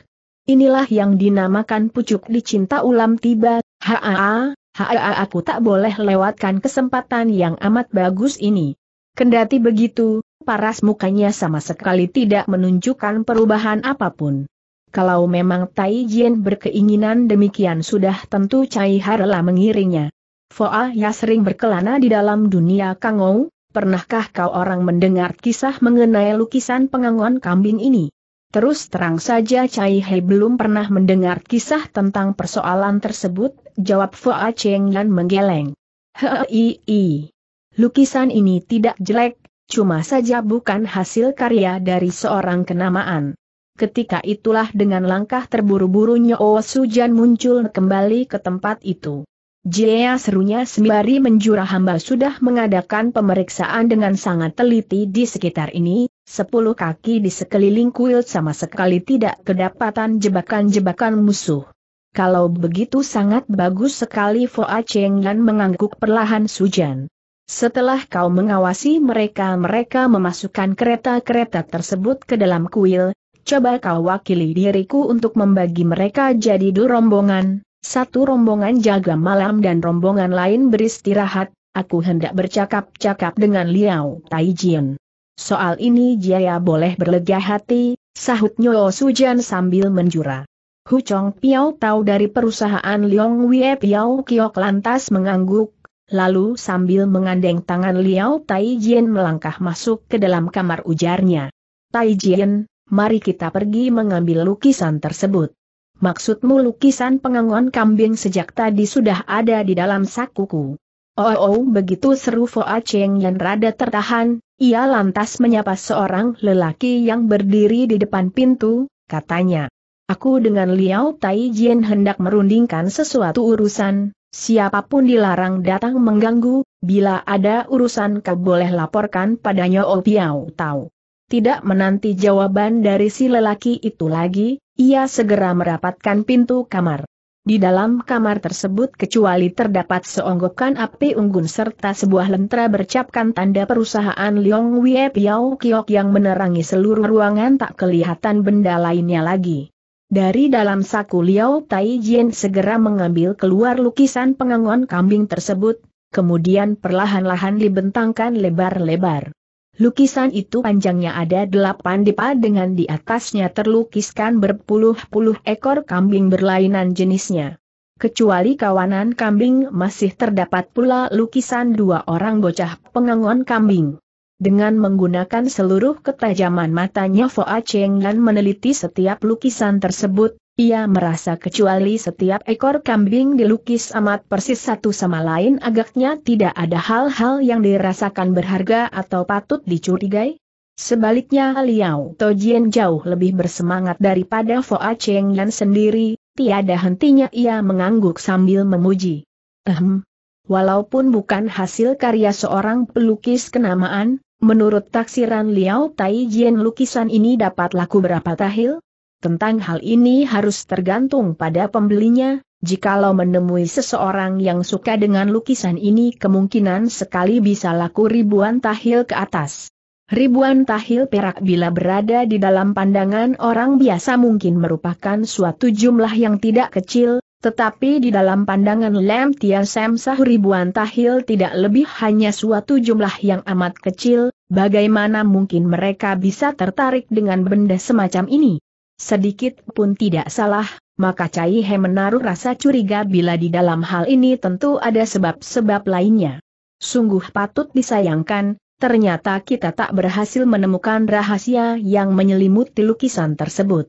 Inilah yang dinamakan pucuk dicinta ulam tiba, ha ah, ah, ha ah, ah. aku tak boleh lewatkan kesempatan yang amat bagus ini. Kendati begitu, paras mukanya sama sekali tidak menunjukkan perubahan apapun. Kalau memang Tai Jin berkeinginan demikian sudah tentu Cai Harla mengiringnya. Foa ya sering berkelana di dalam dunia kangou, pernahkah kau orang mendengar kisah mengenai lukisan pengangon kambing ini? Terus terang saja Cai He belum pernah mendengar kisah tentang persoalan tersebut, jawab Foa Cheng Yan menggeleng. Hei, lukisan ini tidak jelek, cuma saja bukan hasil karya dari seorang kenamaan. Ketika itulah dengan langkah terburu-burunya Oh Sujan muncul kembali ke tempat itu. Jia serunya sembari menjura hamba sudah mengadakan pemeriksaan dengan sangat teliti di sekitar ini, sepuluh kaki di sekeliling kuil sama sekali tidak kedapatan jebakan-jebakan musuh. Kalau begitu sangat bagus sekali Foa Cheng dan mengangguk perlahan Sujan. Setelah kau mengawasi mereka-mereka memasukkan kereta-kereta tersebut ke dalam kuil, coba kau wakili diriku untuk membagi mereka jadi dua rombongan, satu rombongan jaga malam dan rombongan lain beristirahat, aku hendak bercakap-cakap dengan Liao Taijian. Soal ini Jaya boleh berlega hati, sahut Nyo Sujan sambil menjura. Hu Chong Piao tahu dari perusahaan Liong Wei Piao Kiok lantas mengangguk, lalu sambil mengandeng tangan Liao Tai Jian melangkah masuk ke dalam kamar ujarnya. Tai Jian, mari kita pergi mengambil lukisan tersebut. Maksudmu lukisan pengangon kambing sejak tadi sudah ada di dalam sakuku. Oh, oh begitu seru Foa Cheng yang rada tertahan, ia lantas menyapa seorang lelaki yang berdiri di depan pintu, katanya. Aku dengan Liao Tai Jian hendak merundingkan sesuatu urusan, Siapapun dilarang datang mengganggu, bila ada urusan kau boleh laporkan padanya Oh Piao Tau. Tidak menanti jawaban dari si lelaki itu lagi, ia segera merapatkan pintu kamar. Di dalam kamar tersebut kecuali terdapat seonggokan api unggun serta sebuah lentera bercapkan tanda perusahaan Leong Wei Piao Kiok yang menerangi seluruh ruangan tak kelihatan benda lainnya lagi. Dari dalam saku Liao Tai Jin segera mengambil keluar lukisan pengangon kambing tersebut, kemudian perlahan-lahan dibentangkan lebar-lebar. Lukisan itu panjangnya ada delapan dipa dengan di atasnya terlukiskan berpuluh-puluh ekor kambing berlainan jenisnya. Kecuali kawanan kambing masih terdapat pula lukisan dua orang bocah pengangon kambing. Dengan menggunakan seluruh ketajaman matanya Foa Cheng dan meneliti setiap lukisan tersebut, ia merasa kecuali setiap ekor kambing dilukis amat persis satu sama lain agaknya tidak ada hal-hal yang dirasakan berharga atau patut dicurigai. Sebaliknya Liao Tojian jauh lebih bersemangat daripada Foa Cheng dan sendiri, tiada hentinya ia mengangguk sambil memuji. Ehm. Walaupun bukan hasil karya seorang pelukis kenamaan, Menurut taksiran Liao Tai Jian lukisan ini dapat laku berapa tahil? Tentang hal ini harus tergantung pada pembelinya, jikalau menemui seseorang yang suka dengan lukisan ini kemungkinan sekali bisa laku ribuan tahil ke atas. Ribuan tahil perak bila berada di dalam pandangan orang biasa mungkin merupakan suatu jumlah yang tidak kecil, tetapi di dalam pandangan Lem Tian Sam ribuan tahil tidak lebih hanya suatu jumlah yang amat kecil, bagaimana mungkin mereka bisa tertarik dengan benda semacam ini? Sedikit pun tidak salah, maka Cai He menaruh rasa curiga bila di dalam hal ini tentu ada sebab-sebab lainnya. Sungguh patut disayangkan, ternyata kita tak berhasil menemukan rahasia yang menyelimuti lukisan tersebut.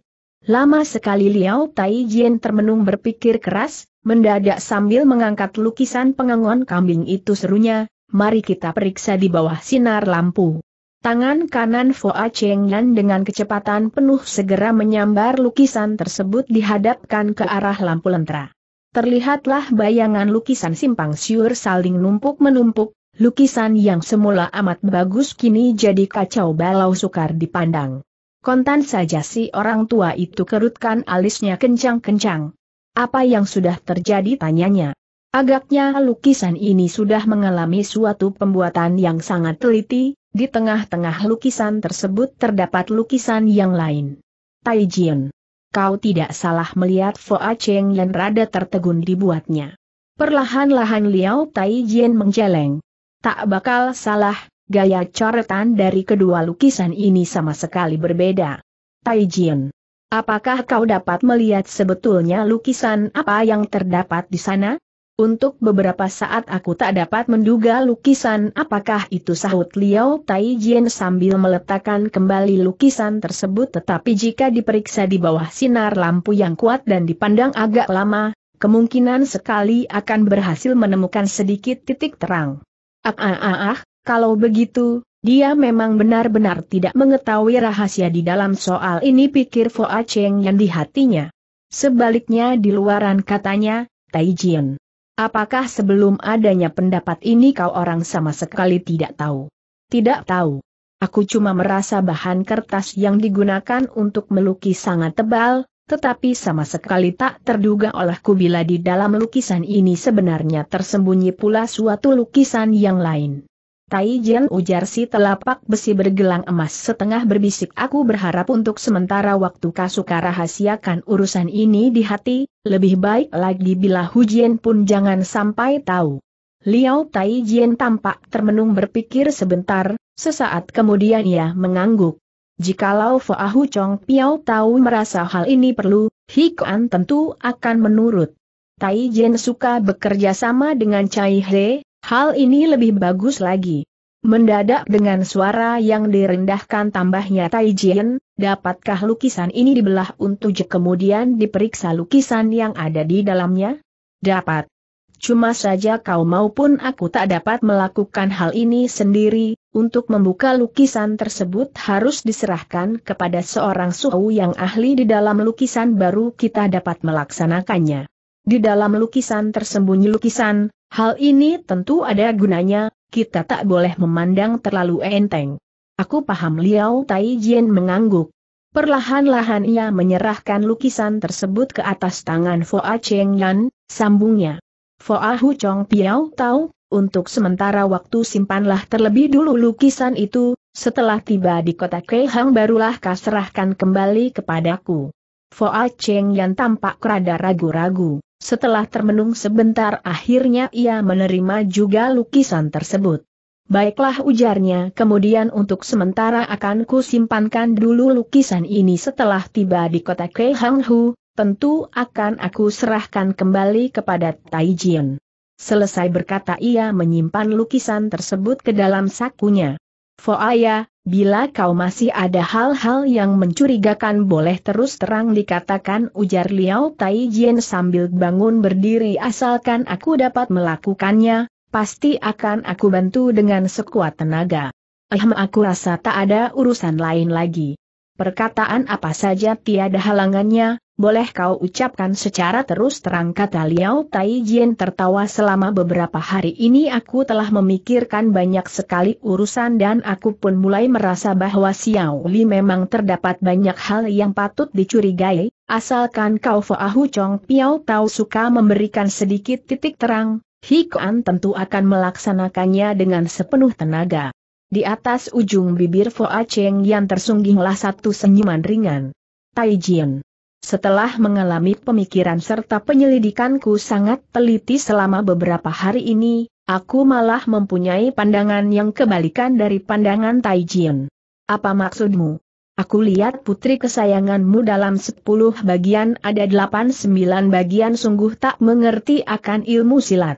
Lama sekali Liao Tai Jin termenung berpikir keras, mendadak sambil mengangkat lukisan pengangon kambing itu serunya, mari kita periksa di bawah sinar lampu. Tangan kanan Foa Cheng Yan dengan kecepatan penuh segera menyambar lukisan tersebut dihadapkan ke arah lampu lentera. Terlihatlah bayangan lukisan simpang siur saling numpuk-menumpuk, lukisan yang semula amat bagus kini jadi kacau balau sukar dipandang. Kontan saja si orang tua itu kerutkan alisnya kencang-kencang. Apa yang sudah terjadi tanyanya. Agaknya lukisan ini sudah mengalami suatu pembuatan yang sangat teliti, di tengah-tengah lukisan tersebut terdapat lukisan yang lain. Taijian. Kau tidak salah melihat Foa Cheng yang rada tertegun dibuatnya. Perlahan-lahan Liao Taijian menjeleng. Tak bakal salah, Gaya coretan dari kedua lukisan ini sama sekali berbeda. Taijian. Apakah kau dapat melihat sebetulnya lukisan apa yang terdapat di sana? Untuk beberapa saat aku tak dapat menduga lukisan apakah itu sahut Liao Taijian sambil meletakkan kembali lukisan tersebut tetapi jika diperiksa di bawah sinar lampu yang kuat dan dipandang agak lama, kemungkinan sekali akan berhasil menemukan sedikit titik terang. Ah ah ah ah, kalau begitu, dia memang benar-benar tidak mengetahui rahasia di dalam soal ini pikir Foa Cheng yang di hatinya. Sebaliknya di luaran katanya, Tai Jian. Apakah sebelum adanya pendapat ini kau orang sama sekali tidak tahu? Tidak tahu. Aku cuma merasa bahan kertas yang digunakan untuk melukis sangat tebal, tetapi sama sekali tak terduga olehku bila di dalam lukisan ini sebenarnya tersembunyi pula suatu lukisan yang lain. Tai Jian ujar si telapak besi bergelang emas setengah berbisik aku berharap untuk sementara waktu Kasuka rahasiakan urusan ini di hati, lebih baik lagi bila Hu Jian pun jangan sampai tahu. Liao Tai Jian tampak termenung berpikir sebentar, sesaat kemudian ia mengangguk. Jikalau Foahu Chong Piao tahu merasa hal ini perlu, Hikuan tentu akan menurut. Tai Jian suka bekerja sama dengan Chai He, Hal ini lebih bagus lagi. Mendadak dengan suara yang direndahkan tambahnya Taijian, dapatkah lukisan ini dibelah untuk kemudian diperiksa lukisan yang ada di dalamnya? Dapat. Cuma saja kau maupun aku tak dapat melakukan hal ini sendiri, untuk membuka lukisan tersebut harus diserahkan kepada seorang suhu yang ahli di dalam lukisan baru kita dapat melaksanakannya. Di dalam lukisan tersembunyi lukisan, Hal ini tentu ada gunanya, kita tak boleh memandang terlalu enteng. Aku paham Liao Tai mengangguk. Perlahan-lahan ia menyerahkan lukisan tersebut ke atas tangan Foa Cheng Yan, sambungnya. Foa Hu Chong Piao tahu, untuk sementara waktu simpanlah terlebih dulu lukisan itu, setelah tiba di kota Keihang barulah kau kembali kepadaku. Foa Cheng Yan tampak rada ragu-ragu. Setelah termenung sebentar akhirnya ia menerima juga lukisan tersebut. Baiklah ujarnya kemudian untuk sementara akan simpankan dulu lukisan ini setelah tiba di kota Kehanghu, tentu akan aku serahkan kembali kepada Taijian. Selesai berkata ia menyimpan lukisan tersebut ke dalam sakunya. Foaya, Bila kau masih ada hal-hal yang mencurigakan boleh terus terang dikatakan ujar Liao Tai sambil bangun berdiri asalkan aku dapat melakukannya, pasti akan aku bantu dengan sekuat tenaga. Ehm aku rasa tak ada urusan lain lagi. Perkataan apa saja tiada halangannya, boleh kau ucapkan secara terus terang kata Liao Tai Jin tertawa selama beberapa hari ini aku telah memikirkan banyak sekali urusan dan aku pun mulai merasa bahwa Xiao Li memang terdapat banyak hal yang patut dicurigai, asalkan kau Ah Chong Piao Tau suka memberikan sedikit titik terang, Hikuan tentu akan melaksanakannya dengan sepenuh tenaga. Di atas ujung bibir Foa Cheng yang tersungginglah satu senyuman ringan. Tai Jin. Setelah mengalami pemikiran serta penyelidikanku sangat teliti selama beberapa hari ini, aku malah mempunyai pandangan yang kebalikan dari pandangan Taijin. Apa maksudmu? Aku lihat putri kesayanganmu dalam 10 bagian ada 8-9 bagian sungguh tak mengerti akan ilmu silat.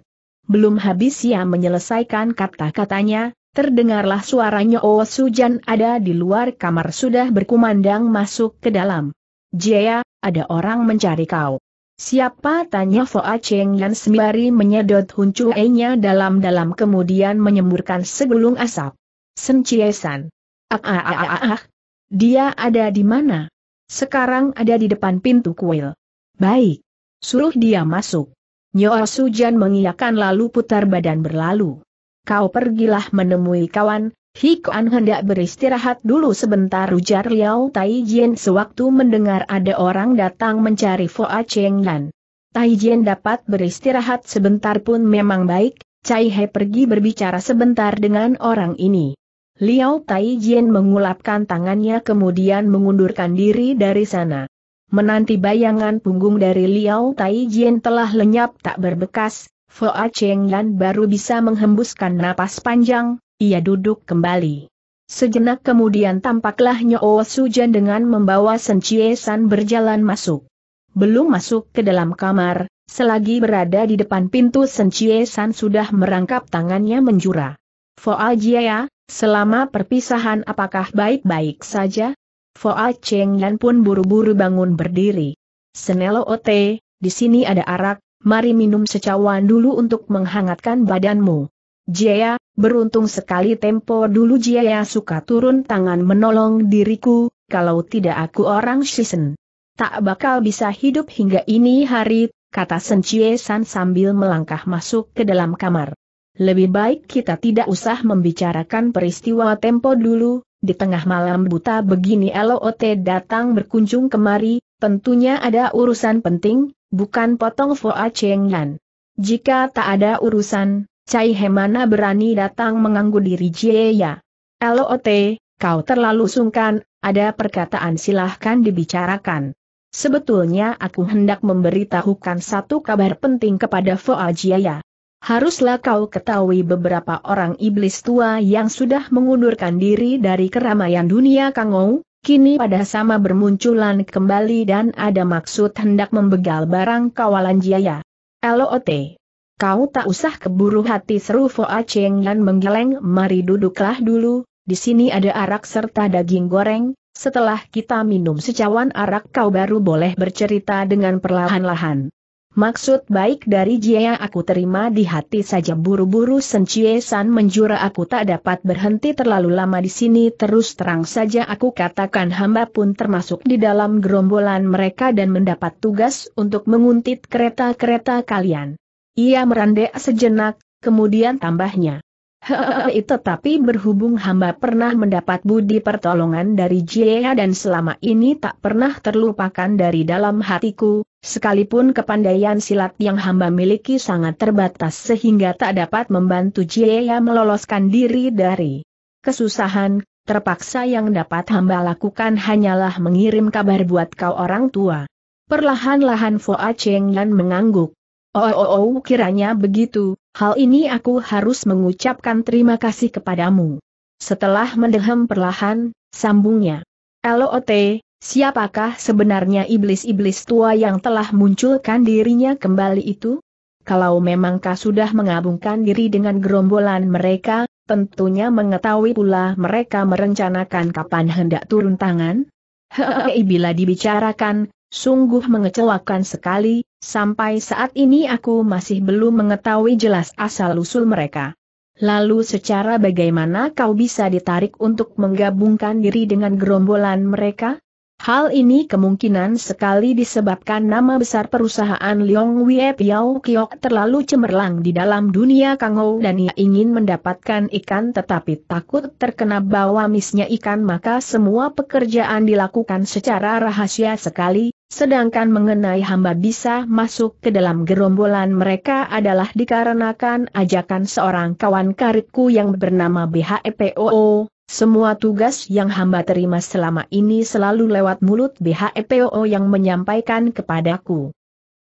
Belum habis ia menyelesaikan kata-katanya, terdengarlah suaranya Oh Sujan ada di luar kamar sudah berkumandang masuk ke dalam. Jaya, ada orang mencari kau. Siapa tanya Foa Cheng Yan sembari menyedot huncuainya dalam-dalam kemudian menyemburkan segulung asap. Sen San. Ah, ah, ah, ah, ah. Dia ada di mana? Sekarang ada di depan pintu kuil. Baik. Suruh dia masuk. Ah Su Sujan mengiyakan lalu putar badan berlalu. Kau pergilah menemui kawan, Hikuan hendak beristirahat dulu sebentar ujar Liao Taijian sewaktu mendengar ada orang datang mencari Foa Cheng Lan. Taijian dapat beristirahat sebentar pun memang baik, Cai He pergi berbicara sebentar dengan orang ini. Liao Taijian mengulapkan tangannya kemudian mengundurkan diri dari sana. Menanti bayangan punggung dari Liao Taijian telah lenyap tak berbekas, Foa Cheng Lan baru bisa menghembuskan napas panjang, ia duduk kembali. Sejenak kemudian tampaklah Nyo Sujan dengan membawa senciesan berjalan masuk. Belum masuk ke dalam kamar, selagi berada di depan pintu senciesan sudah merangkap tangannya menjura. Foa Jia, selama perpisahan apakah baik-baik saja? Foa Cheng Yan pun buru-buru bangun berdiri. Senelo Ote, di sini ada arak, mari minum secawan dulu untuk menghangatkan badanmu. Jaya, beruntung sekali tempo dulu Jaya suka turun tangan menolong diriku, kalau tidak aku orang Shisen. Tak bakal bisa hidup hingga ini hari, kata Chie San sambil melangkah masuk ke dalam kamar. Lebih baik kita tidak usah membicarakan peristiwa tempo dulu, di tengah malam buta begini LOT datang berkunjung kemari, tentunya ada urusan penting, bukan potong Foa Cheng Yan. Jika tak ada urusan, Cai Hemana berani datang mengganggu diri Jieya. LOT, kau terlalu sungkan, ada perkataan silahkan dibicarakan. Sebetulnya aku hendak memberitahukan satu kabar penting kepada Foa Jieya. Haruslah kau ketahui beberapa orang iblis tua yang sudah mengundurkan diri dari keramaian dunia Kangou, kini pada sama bermunculan kembali dan ada maksud hendak membegal barang kawalan jaya. LOT. Kau tak usah keburu hati seru Foa Cheng dan menggeleng mari duduklah dulu, di sini ada arak serta daging goreng, setelah kita minum secawan arak kau baru boleh bercerita dengan perlahan-lahan. Maksud baik dari Jia aku terima di hati saja buru-buru Sencie San menjura aku tak dapat berhenti terlalu lama di sini terus terang saja aku katakan hamba pun termasuk di dalam gerombolan mereka dan mendapat tugas untuk menguntit kereta-kereta kalian. Ia merandek sejenak, kemudian tambahnya. Hehehe tetapi berhubung hamba pernah mendapat budi pertolongan dari Jiea dan selama ini tak pernah terlupakan dari dalam hatiku, sekalipun kepandaian silat yang hamba miliki sangat terbatas sehingga tak dapat membantu Jiea meloloskan diri dari kesusahan, terpaksa yang dapat hamba lakukan hanyalah mengirim kabar buat kau orang tua. Perlahan-lahan Foa Cheng Yan mengangguk. Oh, oh, oh kiranya begitu, hal ini aku harus mengucapkan terima kasih kepadamu. Setelah mendehem perlahan, sambungnya. LOT, siapakah sebenarnya iblis-iblis tua yang telah munculkan dirinya kembali itu? Kalau memang kau sudah mengabungkan diri dengan gerombolan mereka, tentunya mengetahui pula mereka merencanakan kapan hendak turun tangan? Hehehe, bila dibicarakan, Sungguh mengecewakan sekali, sampai saat ini aku masih belum mengetahui jelas asal-usul mereka. Lalu secara bagaimana kau bisa ditarik untuk menggabungkan diri dengan gerombolan mereka? Hal ini kemungkinan sekali disebabkan nama besar perusahaan Leong Wee Piao Kiok terlalu cemerlang di dalam dunia Kangou dan ia ingin mendapatkan ikan tetapi takut terkena bawa misnya ikan maka semua pekerjaan dilakukan secara rahasia sekali, Sedangkan mengenai hamba bisa masuk ke dalam gerombolan mereka adalah dikarenakan ajakan seorang kawan karitku yang bernama BHEPOO, semua tugas yang hamba terima selama ini selalu lewat mulut BHEPOO yang menyampaikan kepadaku.